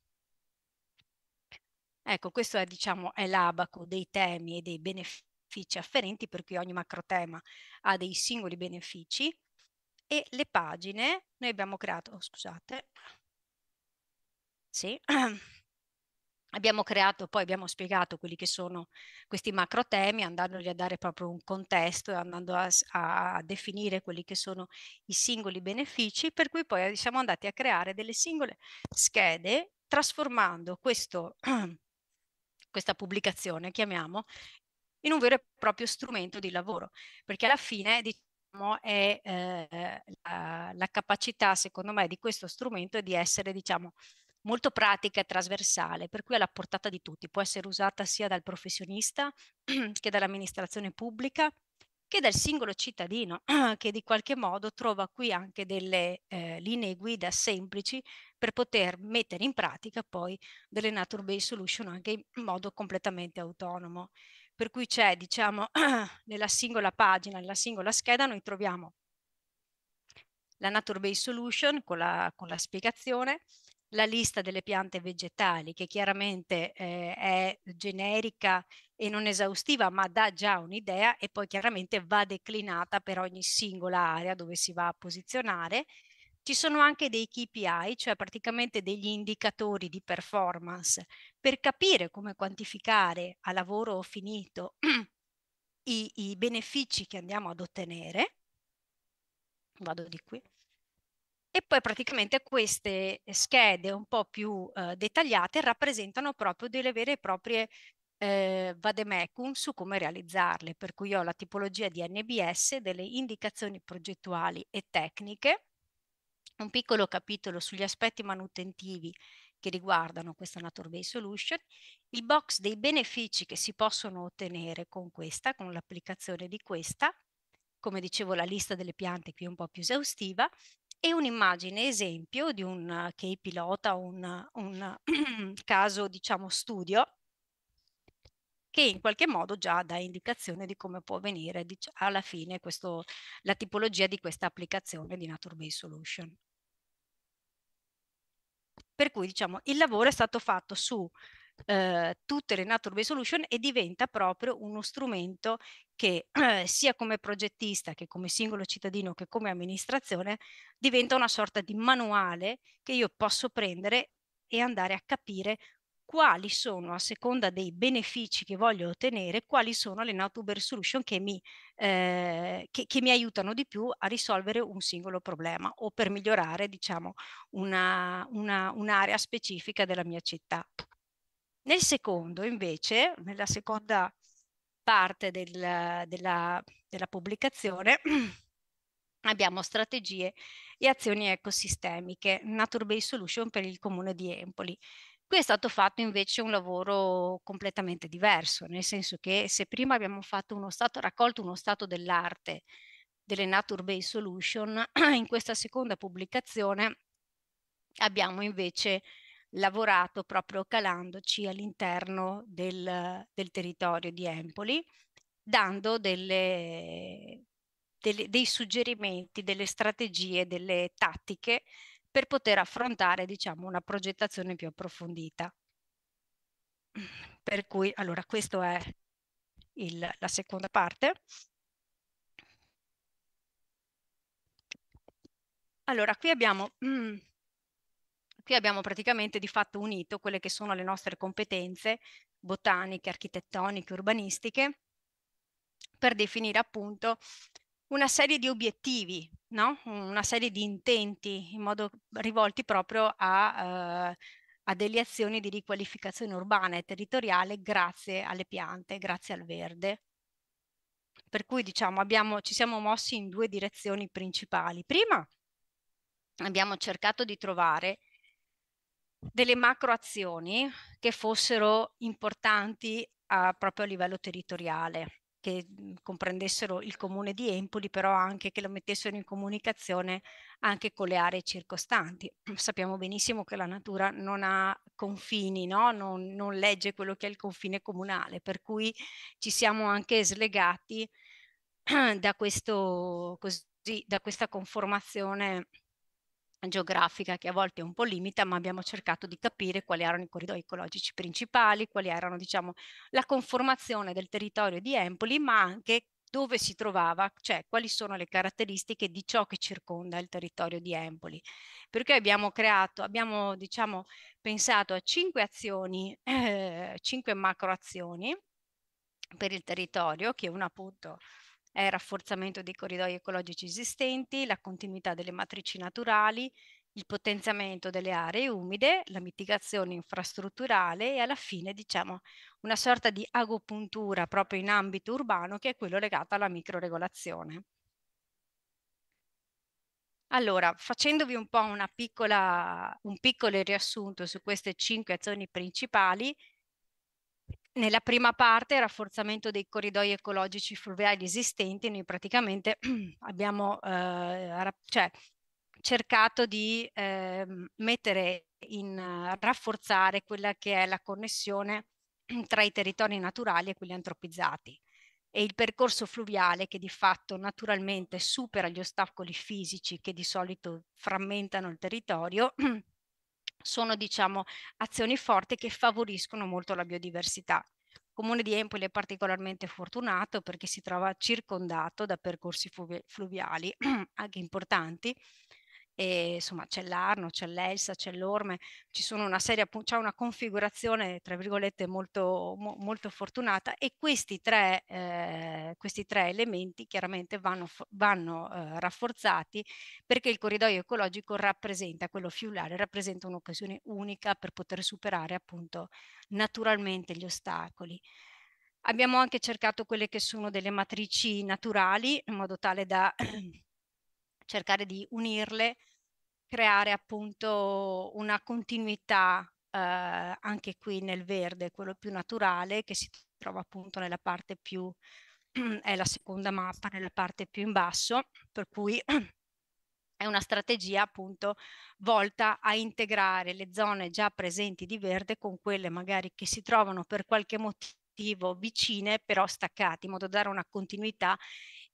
Ecco, questo è, diciamo, è l'abaco dei temi e dei benefici afferenti, per cui ogni macro tema ha dei singoli benefici. E le pagine, noi abbiamo creato, oh, scusate, sì, (clears throat) Abbiamo creato, poi abbiamo spiegato quelli che sono questi macro temi, andandogli a dare proprio un contesto e andando a, a, definire quelli che sono i singoli benefici, per cui poi eh, siamo andati a creare delle singole schede, trasformando questo, (clears throat) questa pubblicazione, chiamiamo, in un vero e proprio strumento di lavoro, perché alla fine diciamo, è eh, la, la capacità, secondo me, di questo strumento di essere, diciamo, molto pratica e trasversale, per cui è alla portata di tutti, può essere usata sia dal professionista (clears throat) che dall'amministrazione pubblica che dal singolo cittadino (clears throat) che di qualche modo trova qui anche delle eh, linee guida semplici per poter mettere in pratica poi delle nature-based solution anche in modo completamente autonomo. Per cui c'è, diciamo, (clears throat) nella singola pagina, nella singola scheda, noi troviamo la nature-based solution con la, con la spiegazione, la lista delle piante vegetali, che chiaramente eh, è generica e non esaustiva, ma dà già un'idea e poi chiaramente va declinata per ogni singola area dove si va a posizionare. Ci sono anche dei KPI, cioè praticamente degli indicatori di performance, per capire come quantificare a lavoro finito (clears throat) i, i benefici che andiamo ad ottenere. Vado di qui e poi praticamente queste eh, schede un po' più eh, dettagliate rappresentano proprio delle vere e proprie eh, vademecum su come realizzarle, per cui ho la tipologia di NBS, delle indicazioni progettuali e tecniche, un piccolo capitolo sugli aspetti manutentivi che riguardano questa Nature-Based Solution, il box dei benefici che si possono ottenere con questa, con l'applicazione di questa, come dicevo la lista delle piante qui è un po' più esaustiva, e un'immagine esempio di un key pilota, un, un (clears throat) caso diciamo studio che in qualche modo già dà indicazione di come può venire diciamo, alla fine questo, la tipologia di questa applicazione di Nature Based Solution. Per cui diciamo, il lavoro è stato fatto su eh, tutte le natural-based solution e diventa proprio uno strumento che eh, sia come progettista che come singolo cittadino che come amministrazione diventa una sorta di manuale che io posso prendere e andare a capire quali sono, a seconda dei benefici che voglio ottenere, quali sono le Nautuber Solution che mi, eh, che, che mi, aiutano di più a risolvere un singolo problema o per migliorare, diciamo, un'area una, una specifica della mia città. Nel secondo, invece, nella seconda parte del, della, della pubblicazione, (clears throat) abbiamo strategie e azioni ecosistemiche, Nature-Based Solution per il comune di Empoli. Qui è stato fatto invece un lavoro completamente diverso, nel senso che se prima abbiamo fatto uno stato, raccolto uno stato dell'arte delle Nature-Based Solution, (clears throat) in questa seconda pubblicazione abbiamo invece lavorato proprio calandoci all'interno del, del territorio di Empoli, dando delle, delle, dei suggerimenti, delle strategie, delle tattiche per poter affrontare diciamo, una progettazione più approfondita. Per cui, allora, questa è il, la seconda parte. Allora, qui abbiamo mm, qui abbiamo praticamente di fatto unito quelle che sono le nostre competenze botaniche, architettoniche, urbanistiche, per definire appunto una serie di obiettivi, no? una serie di intenti in modo rivolti proprio a, eh, a delle azioni di riqualificazione urbana e territoriale grazie alle piante, grazie al verde. Per cui diciamo abbiamo, ci siamo mossi in due direzioni principali. Prima abbiamo cercato di trovare delle macro azioni che fossero importanti a, proprio a livello territoriale, che mhmm, comprendessero il comune di Empoli, però anche che lo mettessero in comunicazione anche con le aree circostanti. (clears throat) Sappiamo benissimo che la natura non ha confini, no? non, non legge quello che è il confine comunale, per cui ci siamo anche slegati (clears throat) da, questo, così, da questa conformazione geografica che a volte è un po' limita, ma abbiamo cercato di capire quali erano i corridoi ecologici principali, quali erano diciamo, la conformazione del territorio di Empoli, ma anche dove si trovava, cioè quali sono le caratteristiche di ciò che circonda il territorio di Empoli. Perché abbiamo creato, abbiamo diciamo, pensato a cinque azioni, eh, cinque macro azioni per il territorio, che una appunto il rafforzamento dei corridoi ecologici esistenti, la continuità delle matrici naturali, il potenziamento delle aree umide, la mitigazione infrastrutturale e alla fine diciamo una sorta di agopuntura proprio in ambito urbano che è quello legato alla microregolazione. Allora, facendovi un po' piccola, un piccolo riassunto su queste cinque azioni principali, nella prima parte il rafforzamento dei corridoi ecologici fluviali esistenti, noi praticamente (clears throat) abbiamo eh, cioè, cercato di eh, mettere in uh, rafforzare quella che è la connessione (clears throat) tra i territori naturali e quelli antropizzati e il percorso fluviale che di fatto naturalmente supera gli ostacoli fisici che di solito frammentano il territorio (clears throat) sono diciamo, azioni forti che favoriscono molto la biodiversità. Il comune di Empoli è particolarmente fortunato perché si trova circondato da percorsi fluviali (clears throat) anche importanti e insomma c'è l'Arno, c'è l'Elsa, c'è l'Orme, ci sono una serie, c'è una configurazione tra virgolette molto, mo, molto fortunata e questi tre, eh, questi tre elementi chiaramente vanno, vanno eh, rafforzati perché il corridoio ecologico rappresenta, quello fiulare, rappresenta un'occasione unica per poter superare appunto naturalmente gli ostacoli. Abbiamo anche cercato quelle che sono delle matrici naturali in modo tale da (clears throat) cercare di unirle, creare appunto una continuità eh, anche qui nel verde, quello più naturale, che si trova appunto nella parte più, (clears throat) è la seconda mappa, nella parte più in basso, per cui (clears throat) è una strategia appunto volta a integrare le zone già presenti di verde con quelle magari che si trovano per qualche motivo vicine però staccate in modo da dare una continuità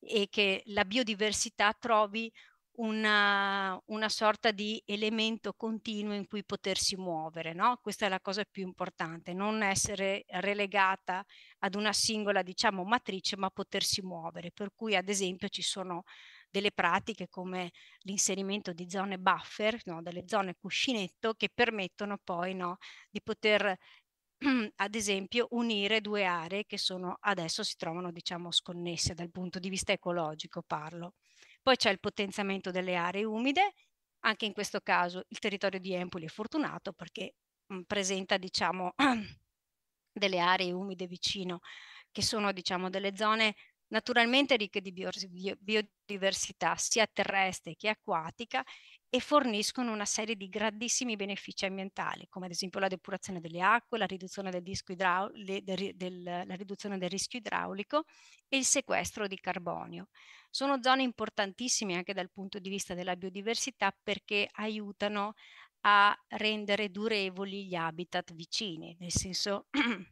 e che la biodiversità trovi una, una, sorta di elemento continuo in cui potersi muovere. No? Questa è la cosa più importante, non essere relegata ad una singola diciamo, matrice, ma potersi muovere. Per cui, ad esempio, ci sono delle pratiche come l'inserimento di zone buffer, no? delle zone cuscinetto, che permettono poi no? di poter ad esempio unire due aree che sono, adesso si trovano diciamo sconnesse dal punto di vista ecologico parlo. Poi c'è il potenziamento delle aree umide, anche in questo caso il territorio di Empoli è fortunato perché mh, presenta diciamo (clears throat) delle aree umide vicino che sono diciamo delle zone naturalmente ricche di biodiversità sia terrestre che acquatica e forniscono una serie di grandissimi benefici ambientali, come ad esempio la depurazione delle acque, la riduzione del, del, del, la riduzione del rischio idraulico e il sequestro di carbonio. Sono zone importantissime anche dal punto di vista della biodiversità perché aiutano a rendere durevoli gli habitat vicini, nel senso (clears throat)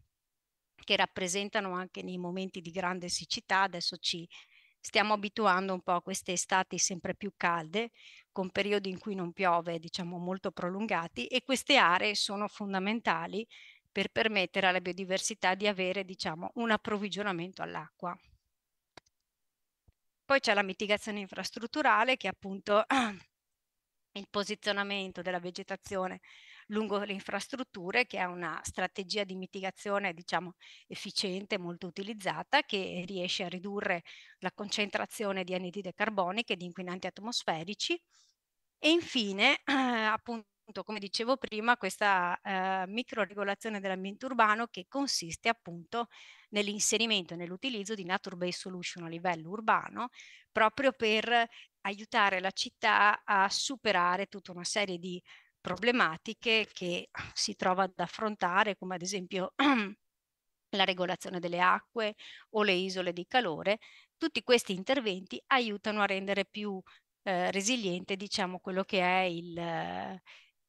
che rappresentano anche nei momenti di grande siccità, adesso ci stiamo abituando un po' a queste estati sempre più calde, con periodi in cui non piove, diciamo, molto prolungati, e queste aree sono fondamentali per permettere alla biodiversità di avere, diciamo, un approvvigionamento all'acqua. Poi c'è la mitigazione infrastrutturale, che è appunto (clears throat) il posizionamento della vegetazione lungo le infrastrutture, che è una strategia di mitigazione diciamo, efficiente, molto utilizzata, che riesce a ridurre la concentrazione di anidride carbonica e di inquinanti atmosferici. E infine, eh, appunto, come dicevo prima, questa eh, microregolazione dell'ambiente urbano che consiste appunto nell'inserimento e nell'utilizzo di nature-based solution a livello urbano, proprio per aiutare la città a superare tutta una serie di problematiche che si trova ad affrontare, come ad esempio (clears throat) la regolazione delle acque o le isole di calore, tutti questi interventi aiutano a rendere più eh, resiliente diciamo, quello, che è il, eh,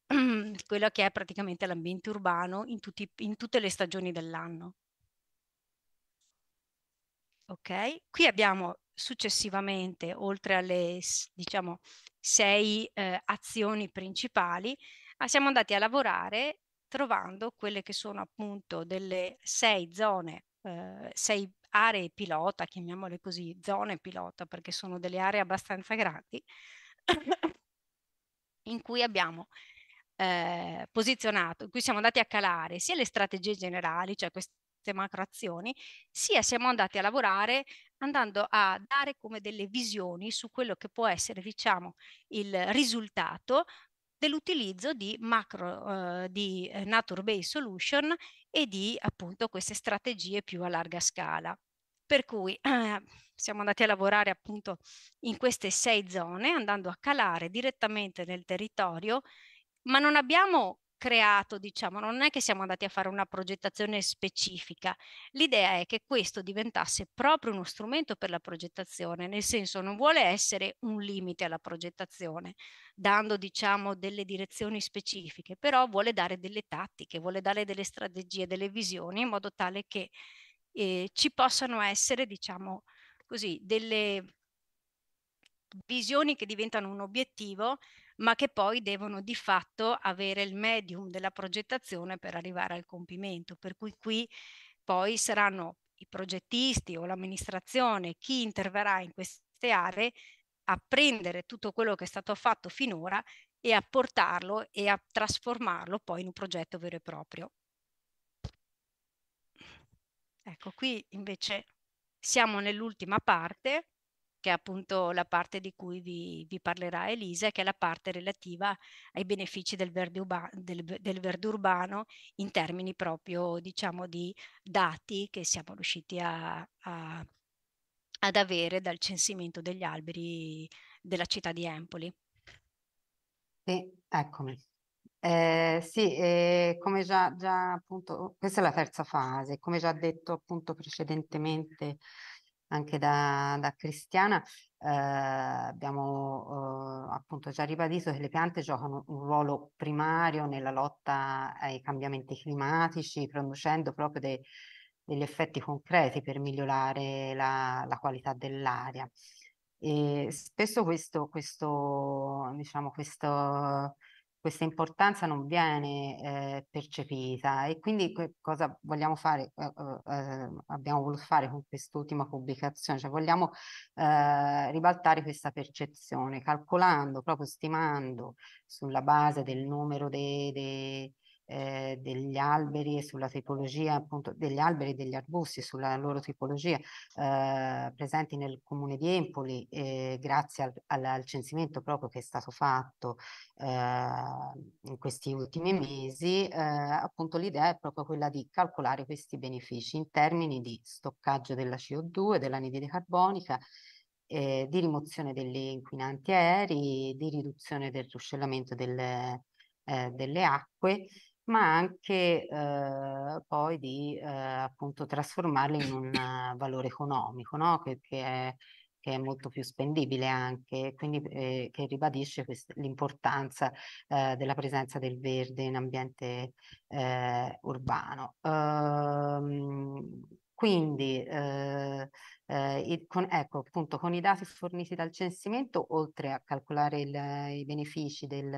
(clears throat) quello che è praticamente l'ambiente urbano in, tutti, in tutte le stagioni dell'anno. Ok, qui abbiamo successivamente, oltre alle diciamo, sei eh, azioni principali, ah, siamo andati a lavorare trovando quelle che sono appunto delle sei zone, eh, sei aree pilota, chiamiamole così, zone pilota, perché sono delle aree abbastanza grandi, (coughs) in cui abbiamo eh, posizionato, in cui siamo andati a calare sia le strategie generali, cioè queste macroazioni, sia siamo andati a lavorare andando a dare come delle visioni su quello che può essere diciamo, il risultato dell'utilizzo di macro, eh, di eh, nature-based solution e di appunto queste strategie più a larga scala. Per cui eh, siamo andati a lavorare appunto in queste sei zone, andando a calare direttamente nel territorio, ma non abbiamo creato, diciamo, non è che siamo andati a fare una progettazione specifica. L'idea è che questo diventasse proprio uno strumento per la progettazione, nel senso non vuole essere un limite alla progettazione, dando, diciamo, delle direzioni specifiche, però vuole dare delle tattiche, vuole dare delle strategie, delle visioni in modo tale che eh, ci possano essere, diciamo, così, delle visioni che diventano un obiettivo ma che poi devono di fatto avere il medium della progettazione per arrivare al compimento. Per cui qui poi saranno i progettisti o l'amministrazione, chi interverrà in queste aree, a prendere tutto quello che è stato fatto finora e a portarlo e a trasformarlo poi in un progetto vero e proprio. Ecco, qui invece siamo nell'ultima parte che è appunto la parte di cui vi, vi parlerà Elisa, che è la parte relativa ai benefici del verde, uba, del, del verde urbano in termini proprio diciamo di dati che siamo riusciti a, a, ad avere dal censimento degli alberi della città di Empoli. Sì, eccomi. Eh, sì, eh, come già, già appunto, questa è la terza fase, come già detto appunto precedentemente anche da, da Cristiana, eh, abbiamo eh, appunto già ribadito che le piante giocano un ruolo primario nella lotta ai cambiamenti climatici, producendo proprio dei, degli effetti concreti per migliorare la, la qualità dell'aria. E spesso questo, questo, diciamo, questo questa importanza non viene eh, percepita e quindi cosa vogliamo fare, eh, eh, ehm, abbiamo voluto fare con quest'ultima pubblicazione, cioè vogliamo ehm, ribaltare questa percezione calcolando, proprio stimando sulla base del numero dei, dei eh, degli alberi e sulla tipologia appunto degli alberi e degli arbusti, sulla loro tipologia eh, presenti nel comune di Empoli eh, grazie al, al, al, censimento proprio che è stato fatto eh, in questi ultimi mesi, eh, appunto l'idea è proprio quella di calcolare questi benefici in termini di stoccaggio della CO2, dell'anidride carbonica eh, di rimozione degli inquinanti aerei, di riduzione del ruscellamento delle, eh, delle acque ma anche eh, poi di eh, appunto trasformarli in un eh, valore economico, no? che, che, è, che, è, molto più spendibile anche, quindi eh, che ribadisce l'importanza eh, della presenza del verde in ambiente eh, urbano. Ehm, quindi eh, con, ecco, appunto, con i dati forniti dal censimento, oltre a calcolare il, i benefici del,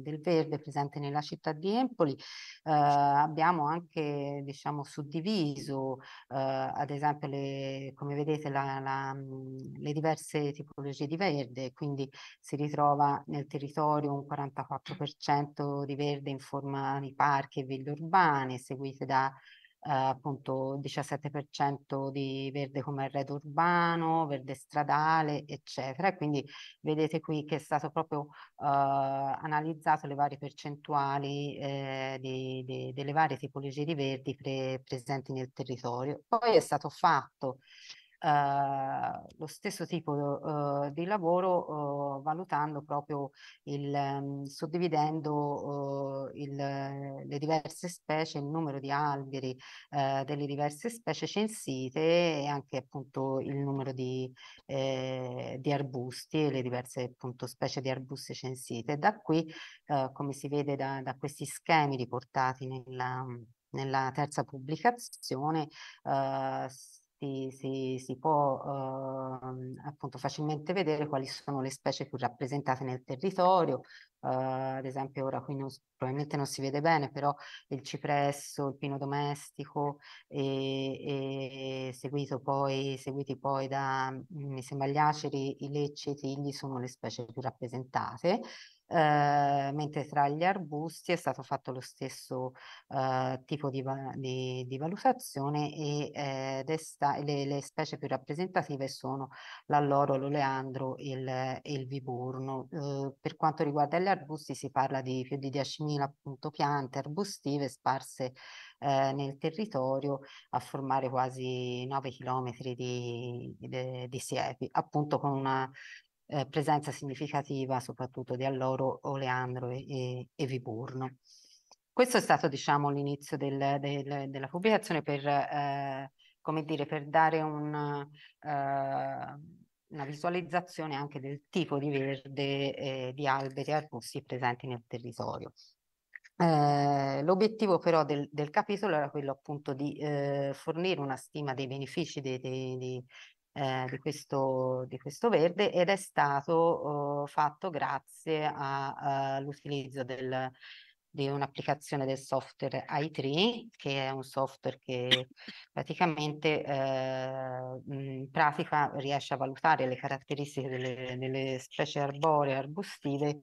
del, verde presente nella città di Empoli, eh, abbiamo anche diciamo, suddiviso, eh, ad esempio, le, come vedete, la, la, le diverse tipologie di verde, quindi si ritrova nel territorio un 44% di verde in forma di parchi e ville urbane, seguite da eh, appunto 17% di verde come arredo urbano, verde stradale, eccetera. E quindi vedete qui che è stato proprio eh, analizzato le varie percentuali eh, di, di, delle varie tipologie di verdi pre presenti nel territorio. Poi è stato fatto eh, lo stesso tipo eh, di lavoro eh, valutando proprio il mhmm, suddividendo il, le diverse specie, il numero di alberi delle diverse specie censite e anche appunto il numero di, ehm, di arbusti e le diverse appunto specie di arbusti censite. Da qui, come si vede da, da questi schemi riportati nella, mhmm, nella terza pubblicazione, eh, si, si, si può eh, appunto facilmente vedere quali sono le specie più rappresentate nel territorio, eh, ad esempio ora qui non, probabilmente non si vede bene, però il cipresso, il pino domestico, e, e seguito poi, seguiti poi da, mi sembra, gli aceri, i lecci e i tigli sono le specie più rappresentate. Ehm, mentre tra gli arbusti è stato fatto lo stesso eh, tipo di, va di, di, valutazione e eh, le, le, specie più rappresentative sono l'alloro, l'oleandro e il, il, viburno. Ehm, per quanto riguarda gli arbusti si parla di più di 10.000 appunto, piante arbustive sparse eh, nel territorio a formare quasi 9 chilometri di, di, di siepi, appunto con una eh, presenza significativa soprattutto di Alloro, Oleandro e, e, e Viburno. Questo è stato diciamo, l'inizio del, del, della pubblicazione per, eh, come dire, per dare un, eh, una visualizzazione anche del tipo di verde eh, di alberi e arbusti presenti nel territorio. Eh, l'obiettivo però del, del, capitolo era quello appunto di eh, fornire una stima dei benefici dei, dei, eh, di, questo, di, questo, verde ed è stato eh, fatto grazie all'utilizzo eh, di un'applicazione del software i3 che è un software che praticamente eh, in pratica riesce a valutare le caratteristiche delle, delle specie arboree e arbustive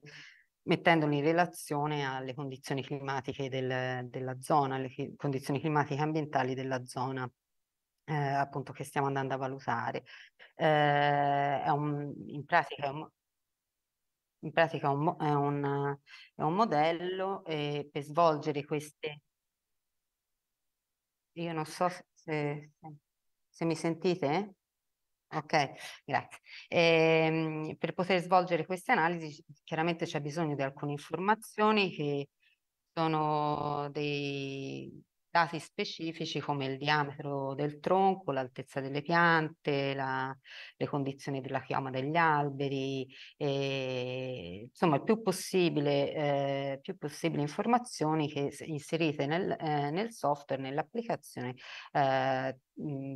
mettendoli in relazione alle condizioni climatiche del, della zona, alle condizioni climatiche ambientali della zona eh, appunto che stiamo andando a valutare. Eh, è un, in pratica è un, in pratica è un, è un, è un modello e per svolgere queste... Io non so se, se, se mi sentite. Ok, grazie. E, ehm, per poter svolgere queste analisi chiaramente c'è bisogno di alcune informazioni che sono dei, dati specifici come il diametro del tronco, l'altezza delle piante, la, le condizioni della chioma degli alberi, e, eh, insomma più possibile, eh, più possibile informazioni che inserite nel, eh, nel software, nell'applicazione, eh,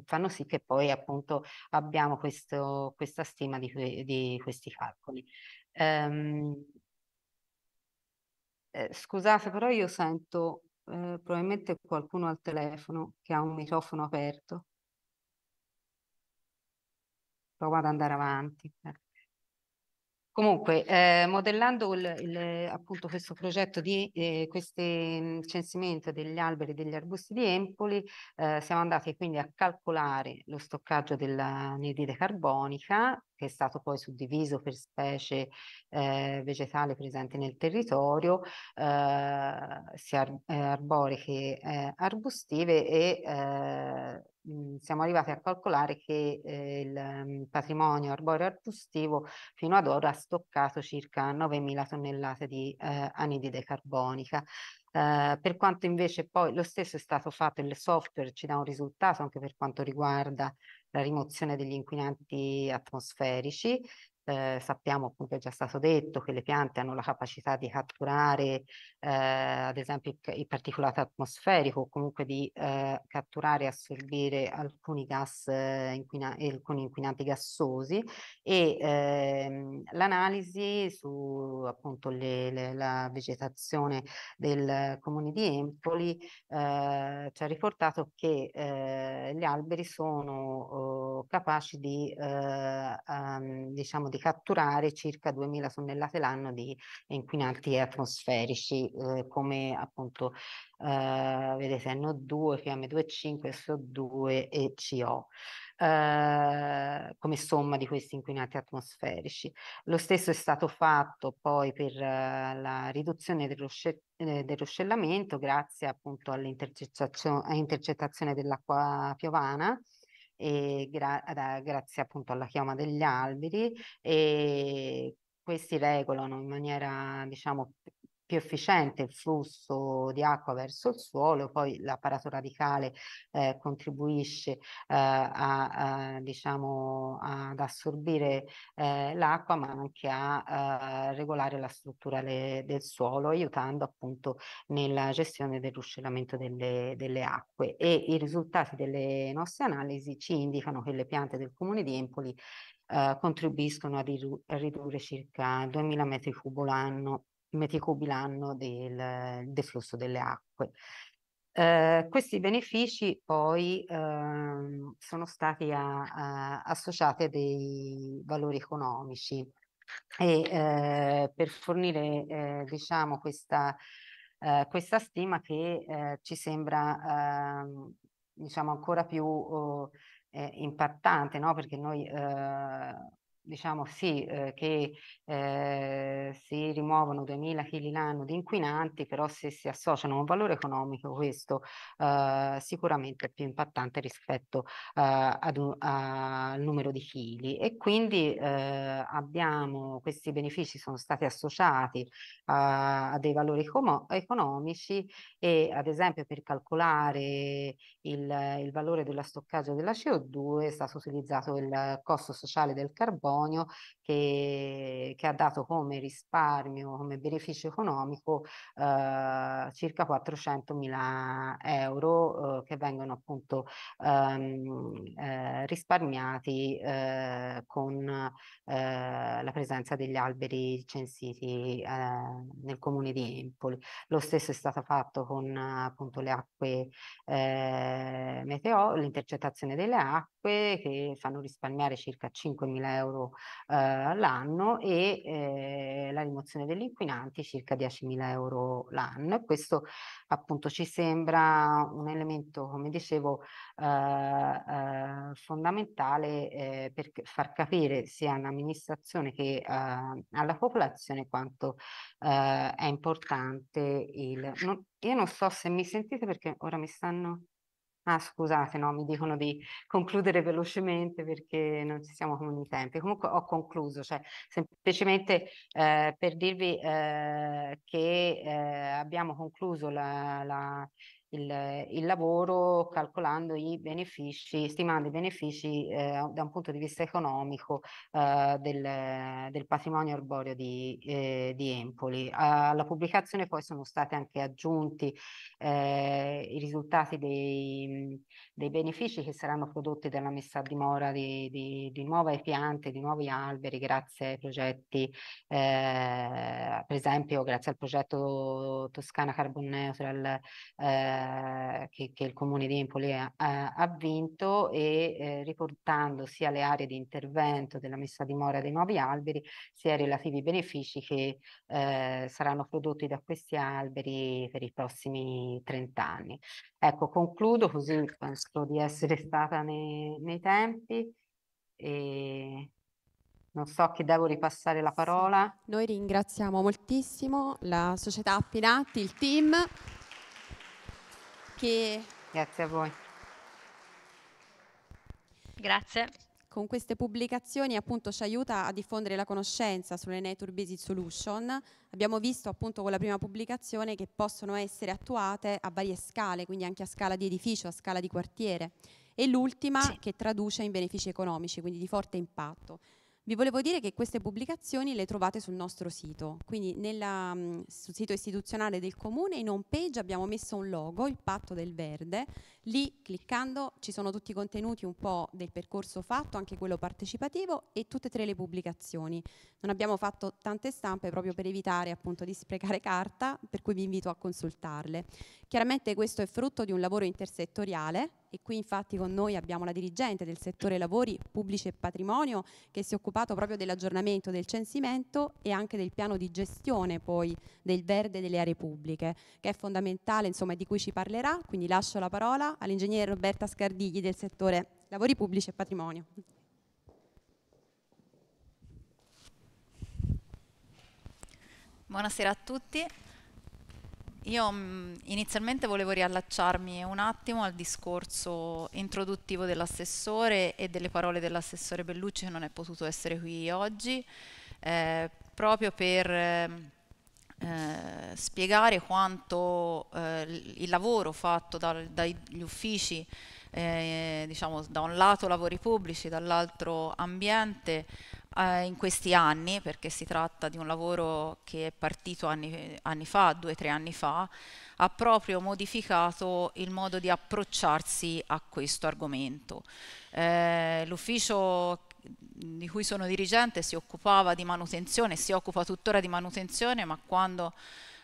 fanno sì che poi appunto abbiamo questo, questa stima di, di questi calcoli. Um, scusate, però io sento eh, probabilmente qualcuno al telefono che ha un microfono aperto. Prova ad andare avanti. Comunque, eh, modellando il, il, appunto questo progetto di eh, questi mm, censimento degli alberi e degli arbusti di Empoli, eh, siamo andati quindi a calcolare lo stoccaggio dell'anidride carbonica che è stato poi suddiviso per specie eh, vegetali presenti nel territorio, eh, sia ar eh, arbore che eh, arbustive e eh, mm, siamo arrivati a calcolare che eh, il mm, patrimonio arboreo arbustivo fino ad ora ha stoccato circa 9.000 tonnellate di anidride carbonica. Uh, per quanto invece poi lo stesso è stato fatto, il software ci dà un risultato anche per quanto riguarda la rimozione degli inquinanti atmosferici eh, sappiamo appunto è già stato detto che le piante hanno la capacità di catturare eh, ad esempio il, particolato atmosferico o comunque di eh, catturare e assorbire alcuni gas eh, inquina alcuni inquinanti gassosi e ehm, l'analisi su appunto le, le, la vegetazione del comune di Empoli eh, ci ha riportato che eh, gli alberi sono eh, capaci di eh, um, diciamo di di catturare circa 2000 tonnellate l'anno di inquinanti atmosferici eh, come appunto eh, vedete NO2, PM2,5, SO2 e CO. Eh, come somma di questi inquinanti atmosferici. Lo stesso è stato fatto poi per eh, la riduzione del, rusce, eh, ruscellamento grazie appunto all'intercettazione dell'acqua piovana gra da, grazie appunto alla chioma degli alberi e questi regolano in maniera diciamo più efficiente il flusso di acqua verso il suolo, poi l'apparato radicale eh, contribuisce eh, a, a, diciamo, ad assorbire eh, l'acqua ma anche a, eh, regolare la struttura le, del suolo aiutando appunto nella gestione del ruscellamento delle, delle, acque e i risultati delle nostre analisi ci indicano che le piante del comune di Empoli eh, contribuiscono a, ridu a ridurre circa 2000 metri cubo l'anno meticobilanno del deflusso delle acque. Eh, questi benefici poi eh, sono stati a, a, associati a dei valori economici e eh, per fornire eh, diciamo questa, eh, questa, stima che eh, ci sembra ehm, diciamo ancora più oh, impattante no? perché noi diciamo sì eh, che eh, si rimuovono 2000 kg l'anno di inquinanti, però se si associano a un valore economico questo eh, sicuramente è più impattante rispetto eh, al numero di chili e quindi eh, abbiamo questi benefici sono stati associati a, a dei valori economici e ad esempio per calcolare il, il valore dello stoccaggio della CO2 è stato utilizzato il costo sociale del carbonio patrimonio che, che ha dato come risparmio, come beneficio economico eh, circa mila euro eh, che vengono appunto ehm, eh, risparmiati eh, con eh, la presenza degli alberi censiti eh, nel comune di Empoli. Lo stesso è stato fatto con appunto le acque eh, meteo, l'intercettazione delle acque che fanno risparmiare circa 5 mila euro eh, l'anno e eh, la rimozione degli inquinanti circa 10.000 euro l'anno e questo appunto ci sembra un elemento come dicevo eh, eh, fondamentale eh, per far capire sia all'amministrazione che alla popolazione quanto è importante il... Non... io non so se mi sentite perché ora mi stanno... Ah, scusate, no, mi dicono di concludere velocemente perché non ci siamo con i tempi. Comunque ho concluso, cioè semplicemente eh, per dirvi eh, che eh, abbiamo concluso la, la, il, il lavoro calcolando i benefici, stimando i benefici eh, da un punto di vista economico eh, del, del, patrimonio arboreo di, eh, di, Empoli. Alla pubblicazione poi sono stati anche aggiunti eh, i risultati dei, dei, benefici che saranno prodotti dalla messa a dimora di, di, di nuove piante, di nuovi alberi, grazie ai progetti, eh, per esempio grazie al progetto Toscana Carbon Neutral Eh, eh, che, che, il comune di Empoli ha, ha vinto e eh, riportando sia le aree di intervento della messa a dimora dei nuovi alberi sia i relativi benefici che eh, saranno prodotti da questi alberi per i prossimi 30 anni. Ecco, concludo così penso di essere (laughs) stata nei, nei tempi e non so che devo ripassare la parola. Noi ringraziamo moltissimo la società Pinatti, il team che... Grazie a voi. Grazie. Con queste pubblicazioni appunto ci aiuta a diffondere la conoscenza sulle Nature Based Solution. Abbiamo visto appunto con la prima pubblicazione che possono essere attuate a varie scale, quindi anche a scala di edificio, a scala di quartiere. E l'ultima sì. che traduce in benefici economici, quindi di forte impatto. Vi volevo dire che queste pubblicazioni le trovate sul nostro sito, quindi nella, mm, sul sito istituzionale del comune in home page abbiamo messo un logo, il patto del verde, Lì cliccando ci sono tutti i contenuti un po' del percorso fatto, anche quello partecipativo e tutte e tre le pubblicazioni. Non abbiamo fatto tante stampe proprio per evitare appunto di sprecare carta, per cui vi invito a consultarle. Chiaramente questo è frutto di un lavoro intersettoriale e qui infatti con noi abbiamo la dirigente del settore lavori pubblici e patrimonio che si è occupato proprio dell'aggiornamento del censimento e anche del piano di gestione poi del verde delle aree pubbliche, che è fondamentale, insomma, di cui ci parlerà, quindi lascio la parola parola all'ingegnere Roberta Scardigli del settore Lavori Pubblici e Patrimonio. Buonasera a tutti. Io mm, inizialmente volevo riallacciarmi un attimo al discorso introduttivo dell'assessore e delle parole dell'assessore Bellucci che non è potuto essere qui oggi, eh, proprio per ehm, eh, spiegare quanto eh, il lavoro fatto da, dagli uffici, eh, diciamo da un lato lavori pubblici, dall'altro ambiente, eh, in questi anni, perché si tratta di un lavoro che è partito anni, anni fa, due o tre anni fa, ha proprio modificato il modo di approcciarsi a questo argomento. Eh, l'ufficio di cui sono dirigente si occupava di manutenzione, si occupa tuttora di manutenzione, ma quando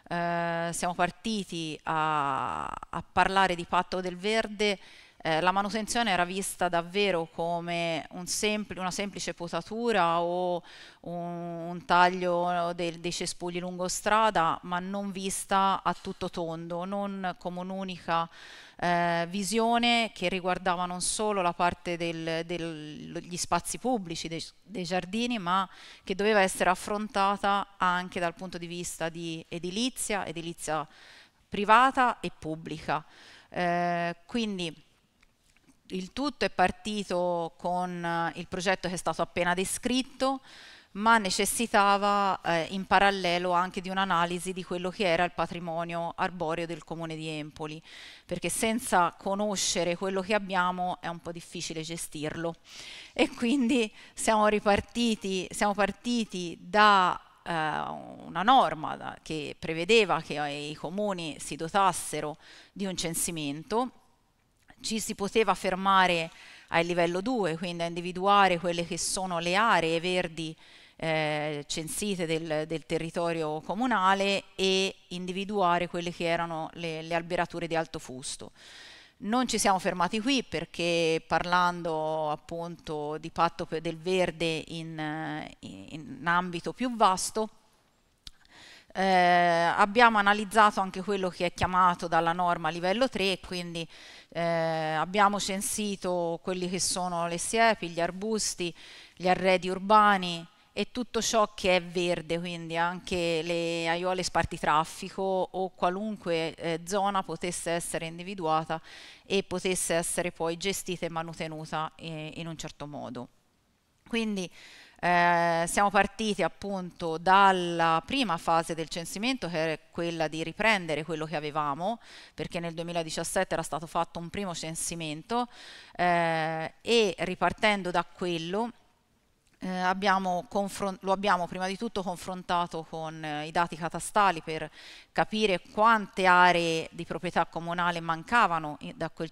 eh, siamo partiti a, a parlare di patto del verde eh, la manutenzione era vista davvero come un sempl una semplice potatura o un, un taglio de dei cespugli lungo strada, ma non vista a tutto tondo, non come un'unica eh, visione che riguardava non solo la parte degli spazi pubblici, dei, dei, giardini, ma che doveva essere affrontata anche dal punto di vista di edilizia, edilizia privata e pubblica. Eh, quindi il tutto è partito con eh, il progetto che è stato appena descritto, ma necessitava eh, in parallelo anche di un'analisi di quello che era il patrimonio arboreo del comune di Empoli, perché senza conoscere quello che abbiamo è un po' difficile gestirlo. E quindi siamo ripartiti, siamo partiti da eh, una norma che prevedeva che i comuni si dotassero di un censimento ci si poteva fermare al livello 2, quindi a individuare quelle che sono le aree verdi eh, censite del, del, territorio comunale e individuare quelle che erano le, le alberature di alto fusto. Non ci siamo fermati qui perché parlando appunto di patto del verde in, in, in ambito più vasto, eh, abbiamo analizzato anche quello che è chiamato dalla norma livello 3, quindi eh, abbiamo censito quelli che sono le siepi, gli arbusti, gli arredi urbani e tutto ciò che è verde, quindi anche le aiuole spartitraffico o qualunque eh, zona potesse essere individuata e potesse essere poi gestita e manutenuta eh, in un certo modo. Quindi eh, siamo partiti appunto dalla prima fase del censimento che era quella di riprendere quello che avevamo perché nel 2017 era stato fatto un primo censimento eh, e ripartendo da quello eh, abbiamo lo abbiamo prima di tutto confrontato con eh, i dati catastali per capire quante aree di proprietà comunale mancavano da quel,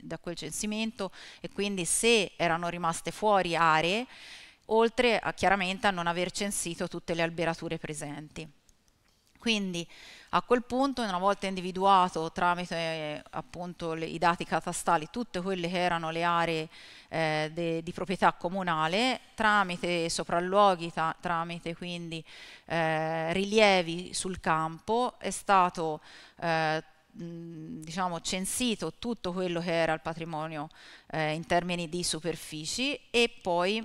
da quel censimento e quindi se erano rimaste fuori aree oltre a, chiaramente a non aver censito tutte le alberature presenti. Quindi a quel punto, una volta individuato tramite appunto, le, i dati catastali tutte quelle che erano le aree eh, de, di proprietà comunale, tramite sopralluoghi, ta, tramite quindi eh, rilievi sul campo, è stato eh, diciamo, censito tutto quello che era il patrimonio eh, in termini di superfici e poi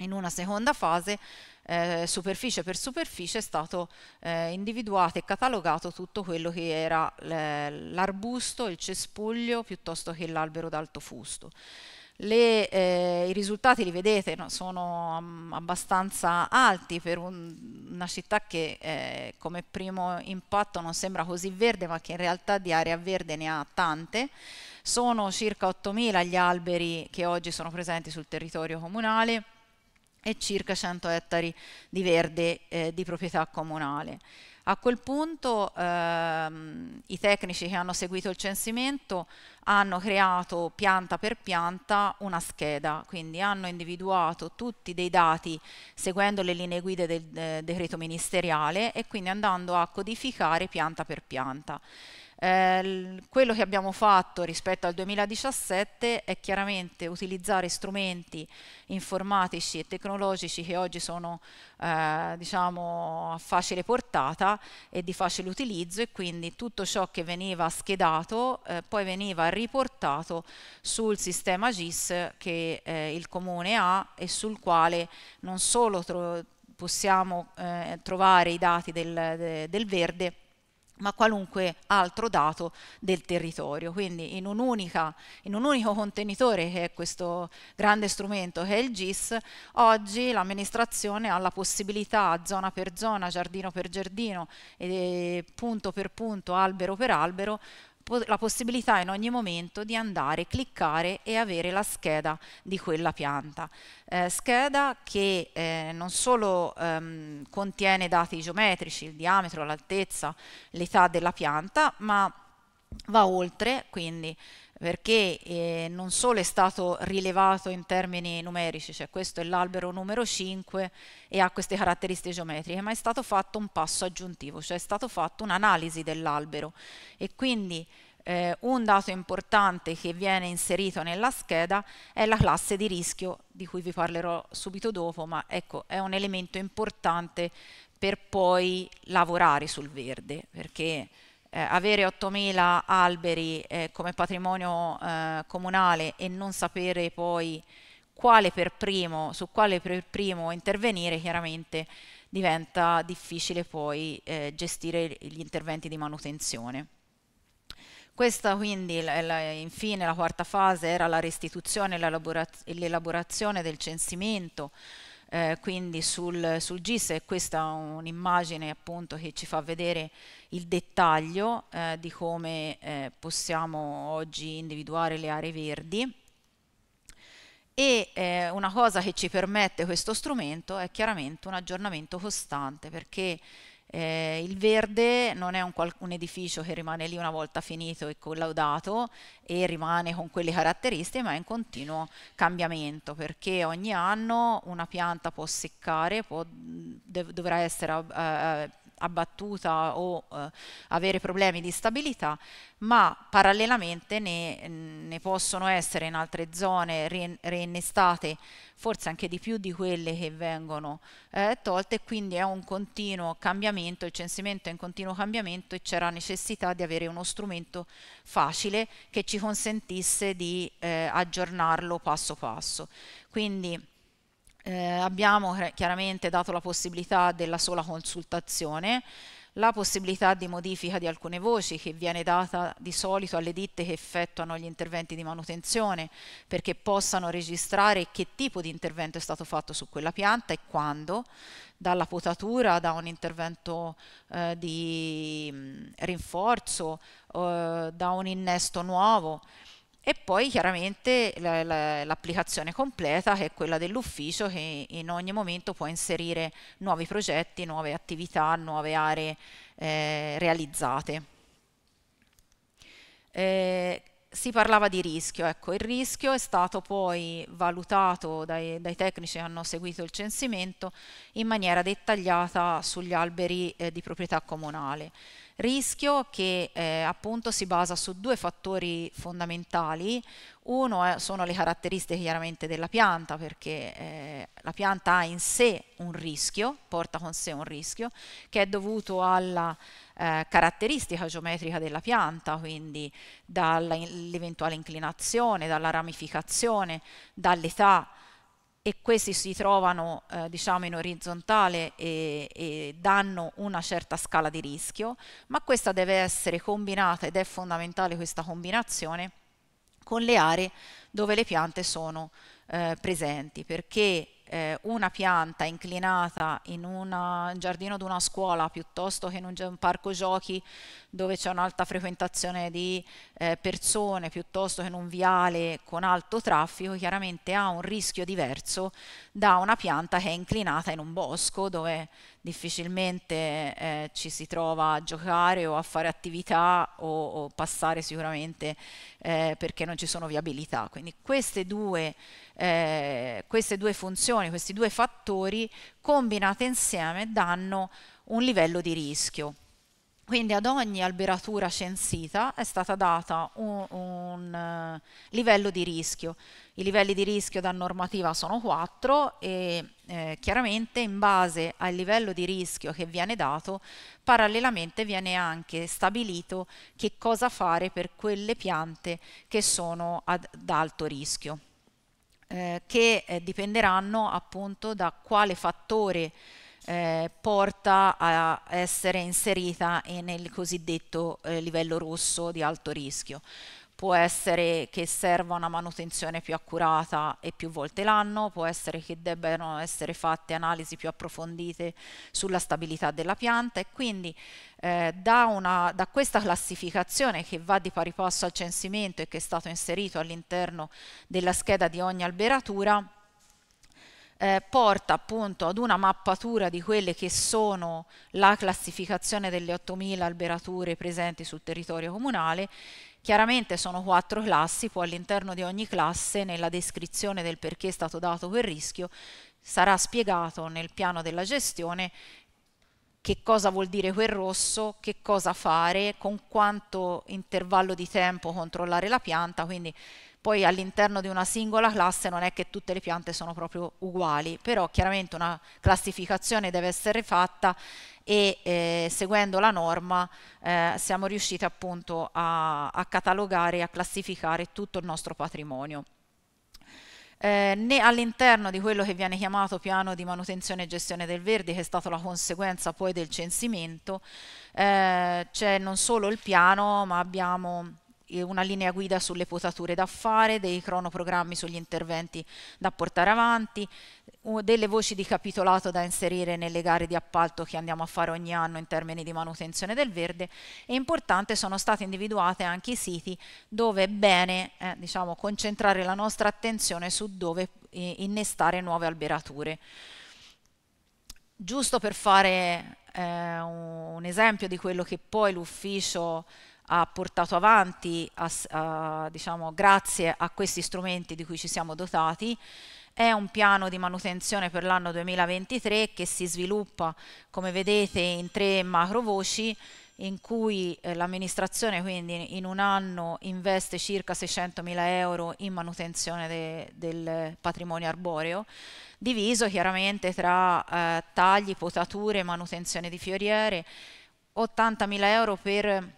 in una seconda fase, eh, superficie per superficie, è stato eh, individuato e catalogato tutto quello che era l'arbusto, il cespuglio, piuttosto che l'albero d'alto fusto. Le, eh, I risultati li vedete, no? sono um, abbastanza alti per un, una città che eh, come primo impatto non sembra così verde, ma che in realtà di area verde ne ha tante. Sono circa 8.000 gli alberi che oggi sono presenti sul territorio comunale e circa 100 ettari di verde eh, di proprietà comunale. A quel punto ehm, i tecnici che hanno seguito il censimento hanno creato pianta per pianta una scheda, quindi hanno individuato tutti dei dati seguendo le linee guida del eh, decreto ministeriale e quindi andando a codificare pianta per pianta. Eh, quello che abbiamo fatto rispetto al 2017 è chiaramente utilizzare strumenti informatici e tecnologici che oggi sono eh, diciamo, a facile portata e di facile utilizzo e quindi tutto ciò che veniva schedato eh, poi veniva riportato sul sistema GIS che eh, il comune ha e sul quale non solo tro possiamo eh, trovare i dati del, de del verde ma qualunque altro dato del territorio. Quindi in, un, in un unico contenitore che è questo grande strumento che è il GIS, oggi l'amministrazione ha la possibilità zona per zona, giardino per giardino, punto per punto, albero per albero, la possibilità in ogni momento di andare, cliccare e avere la scheda di quella pianta. Eh, scheda che eh, non solo ehm, contiene dati geometrici, il diametro, l'altezza, l'età della pianta, ma va oltre, quindi perché eh, non solo è stato rilevato in termini numerici, cioè questo è l'albero numero 5 e ha queste caratteristiche geometriche, ma è stato fatto un passo aggiuntivo, cioè è stato fatto un'analisi dell'albero e quindi eh, un dato importante che viene inserito nella scheda è la classe di rischio di cui vi parlerò subito dopo, ma ecco è un elemento importante per poi lavorare sul verde, perché eh, avere 8.000 alberi eh, come patrimonio eh, comunale e non sapere poi quale per primo, su quale per primo intervenire, chiaramente diventa difficile poi eh, gestire gli interventi di manutenzione. Questa quindi, infine, la quarta fase era la restituzione e l'elaborazione del censimento, eh, quindi sul, sul, GIS e questa è un'immagine appunto che ci fa vedere il dettaglio eh, di come eh, possiamo oggi individuare le aree verdi e eh, una cosa che ci permette questo strumento è chiaramente un aggiornamento costante perché eh, il verde non è un, un, edificio che rimane lì una volta finito e collaudato e rimane con quelle caratteristiche, ma è in continuo cambiamento perché ogni anno una pianta può seccare, può, mm, dovrà essere... Eh, eh abbattuta o eh, avere problemi di stabilità, ma parallelamente ne, ne possono essere in altre zone rein, reinnestate forse anche di più di quelle che vengono eh, tolte, quindi è un continuo cambiamento, il censimento è in continuo cambiamento e c'era necessità di avere uno strumento facile che ci consentisse di eh, aggiornarlo passo passo. Quindi eh, abbiamo eh, chiaramente dato la possibilità della sola consultazione, la possibilità di modifica di alcune voci che viene data di solito alle ditte che effettuano gli interventi di manutenzione perché possano registrare che tipo di intervento è stato fatto su quella pianta e quando, dalla potatura, da un intervento eh, di mm, rinforzo, eh, da un innesto nuovo e poi chiaramente l'applicazione completa che è quella dell'ufficio che in ogni momento può inserire nuovi progetti, nuove attività, nuove aree eh, realizzate. Eh, si parlava di rischio, ecco, il rischio è stato poi valutato dai, dai, tecnici che hanno seguito il censimento in maniera dettagliata sugli alberi eh, di proprietà comunale rischio che eh, appunto si basa su due fattori fondamentali. Uno è, eh, sono le caratteristiche chiaramente della pianta, perché eh, la pianta ha in sé un rischio, porta con sé un rischio, che è dovuto alla eh, caratteristica geometrica della pianta, quindi dall'eventuale inclinazione, dalla ramificazione, dall'età, e questi si trovano eh, diciamo in orizzontale e, e, danno una certa scala di rischio, ma questa deve essere combinata ed è fondamentale questa combinazione con le aree dove le piante sono eh, presenti, perché eh, una pianta inclinata in una, un giardino di una scuola piuttosto che in un, un parco giochi dove c'è un'alta frequentazione di eh, persone piuttosto che in un viale con alto traffico, chiaramente ha un rischio diverso da una pianta che è inclinata in un bosco dove difficilmente eh, ci si trova a giocare o a fare attività o, o passare sicuramente eh, perché non ci sono viabilità. Quindi queste due, eh, queste due funzioni, questi due fattori combinati insieme danno un livello di rischio. Quindi ad ogni alberatura censita è stata data un, un eh, livello di rischio. I livelli di rischio da normativa sono quattro e eh, chiaramente in base al livello di rischio che viene dato, parallelamente viene anche stabilito che cosa fare per quelle piante che sono ad, alto rischio, eh, che eh, dipenderanno appunto da quale fattore eh, porta a essere inserita nel cosiddetto eh, livello rosso di alto rischio. Può essere che serva una manutenzione più accurata e più volte l'anno, può essere che debbano essere fatte analisi più approfondite sulla stabilità della pianta e quindi eh, da, una, da, questa classificazione che va di pari passo al censimento e che è stato inserito all'interno della scheda di ogni alberatura eh, porta appunto ad una mappatura di quelle che sono la classificazione delle 8.000 alberature presenti sul territorio comunale. Chiaramente sono quattro classi, poi all'interno di ogni classe, nella descrizione del perché è stato dato quel rischio, sarà spiegato nel piano della gestione che cosa vuol dire quel rosso, che cosa fare, con quanto intervallo di tempo controllare la pianta, quindi poi all'interno di una singola classe non è che tutte le piante sono proprio uguali, però chiaramente una classificazione deve essere fatta e eh, seguendo la norma eh, siamo riusciti appunto a, a catalogare e a classificare tutto il nostro patrimonio. Eh, né all'interno di quello che viene chiamato piano di manutenzione e gestione del verde, che è stata la conseguenza poi del censimento, eh, c'è non solo il piano, ma abbiamo eh, una linea guida sulle potature da fare, dei cronoprogrammi sugli interventi da portare avanti, delle voci di capitolato da inserire nelle gare di appalto che andiamo a fare ogni anno in termini di manutenzione del verde e importante sono state individuate anche i siti dove è bene eh, diciamo, concentrare la nostra attenzione su dove eh, innestare nuove alberature. Giusto per fare eh, un esempio di quello che poi l'ufficio ha portato avanti a, a, diciamo, grazie a questi strumenti di cui ci siamo dotati. È un piano di manutenzione per l'anno 2023 che si sviluppa, come vedete, in tre macro voci in cui eh, l'amministrazione quindi in un anno investe circa 600.000 euro in manutenzione de, del patrimonio arboreo, diviso chiaramente tra eh, tagli, potature, manutenzione di fioriere, 80.000 euro per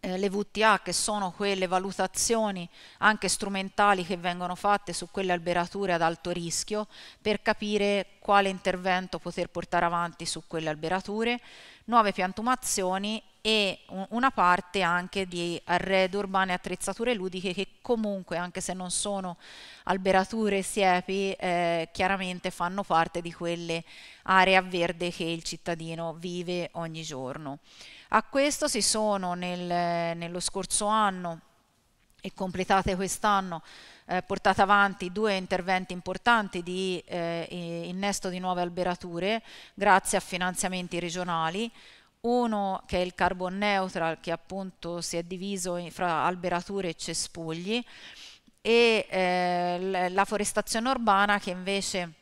eh, le VTA che sono quelle valutazioni anche strumentali che vengono fatte su quelle alberature ad alto rischio per capire quale intervento poter portare avanti su quelle alberature, nuove piantumazioni e una parte anche di arredo urbane e attrezzature ludiche che comunque, anche se non sono alberature e siepi, eh, chiaramente fanno parte di quelle aree a verde che il cittadino vive ogni giorno. A questo si sono nel, nello scorso anno e completate quest'anno eh, portate avanti due interventi importanti di eh, innesto di nuove alberature grazie a finanziamenti regionali, uno che è il carbon neutral che appunto si è diviso fra alberature e cespugli e eh, la forestazione urbana che invece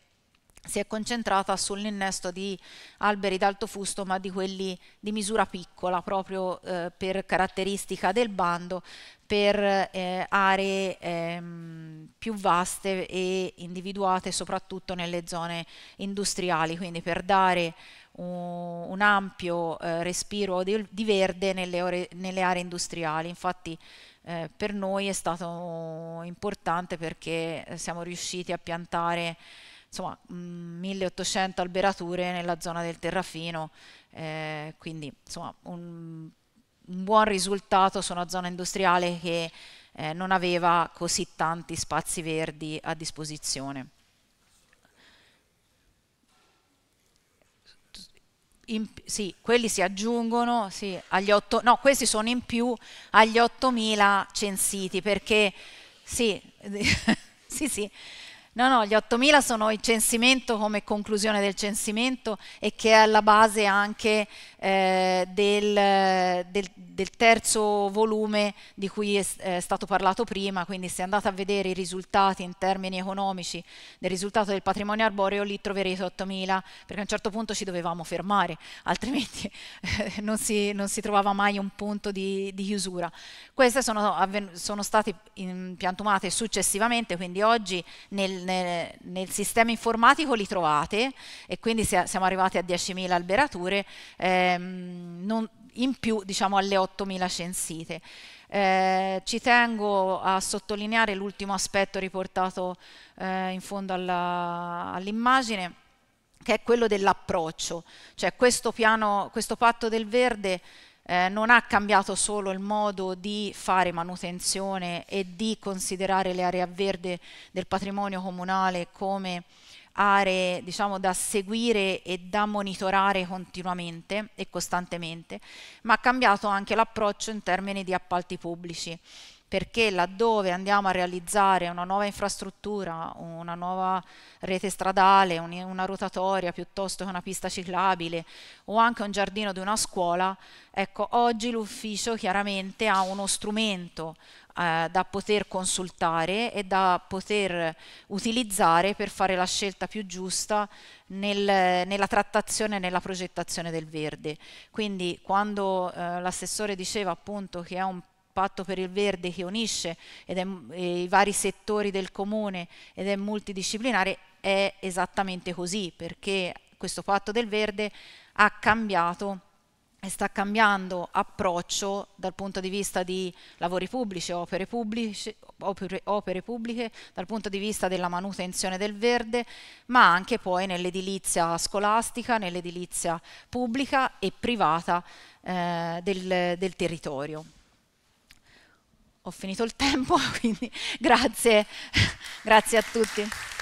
si è concentrata sull'innesto di alberi d'alto fusto ma di quelli di misura piccola proprio eh, per caratteristica del bando per eh, aree ehm, più vaste e individuate soprattutto nelle zone industriali quindi per dare un, un ampio eh, respiro di, di verde nelle, ore, nelle, aree industriali infatti eh, per noi è stato importante perché eh, siamo riusciti a piantare insomma 1800 mm, alberature nella zona del terrafino, eh, quindi insomma un, un, buon risultato su una zona industriale che eh, non aveva così tanti spazi verdi a disposizione. In, sì, quelli si aggiungono sì, agli 8, no, questi sono in più agli 8.000 censiti perché sì, (laughs) sì, sì, No, no, gli 8.000 sono il censimento come conclusione del censimento e che è alla base anche eh, del, del, del, terzo volume di cui è, è, stato parlato prima, quindi se andate a vedere i risultati in termini economici del risultato del patrimonio arboreo lì troverete 8.000 perché a un certo punto ci dovevamo fermare, (laughs) altrimenti eh, non, si, non, si, trovava mai un punto di, di chiusura. Queste sono, sono state piantumate successivamente, quindi oggi nel, nel, nel, sistema informatico li trovate e quindi siamo arrivati a 10.000 alberature. Eh, ehm, non, in più diciamo, alle 8.000 censite. Eh, ci tengo a sottolineare l'ultimo aspetto riportato eh, in fondo all'immagine, che è quello dell'approccio, cioè questo, piano, questo patto del verde eh, non ha cambiato solo il modo di fare manutenzione e di considerare le aree verde del patrimonio comunale come aree diciamo, da seguire e da monitorare continuamente e costantemente, ma ha cambiato anche l'approccio in termini di appalti pubblici perché laddove andiamo a realizzare una nuova infrastruttura, una nuova rete stradale, una rotatoria piuttosto che una pista ciclabile o anche un giardino di una scuola, ecco, oggi l'ufficio chiaramente ha uno strumento, eh, da poter consultare e da poter utilizzare per fare la scelta più giusta nel, nella trattazione e nella progettazione del verde. Quindi quando eh, l'assessore diceva appunto che è un patto per il verde che unisce è, eh, i vari settori del comune ed è multidisciplinare, è esattamente così perché questo patto del verde ha cambiato sta cambiando approccio dal punto di vista di lavori pubblici, opere pubbliche, opere, opere pubbliche, dal punto di vista della manutenzione del verde, ma anche poi nell'edilizia scolastica, nell'edilizia pubblica e privata eh, del, del territorio. Ho finito il tempo, (laughs) quindi grazie, grazie a tutti.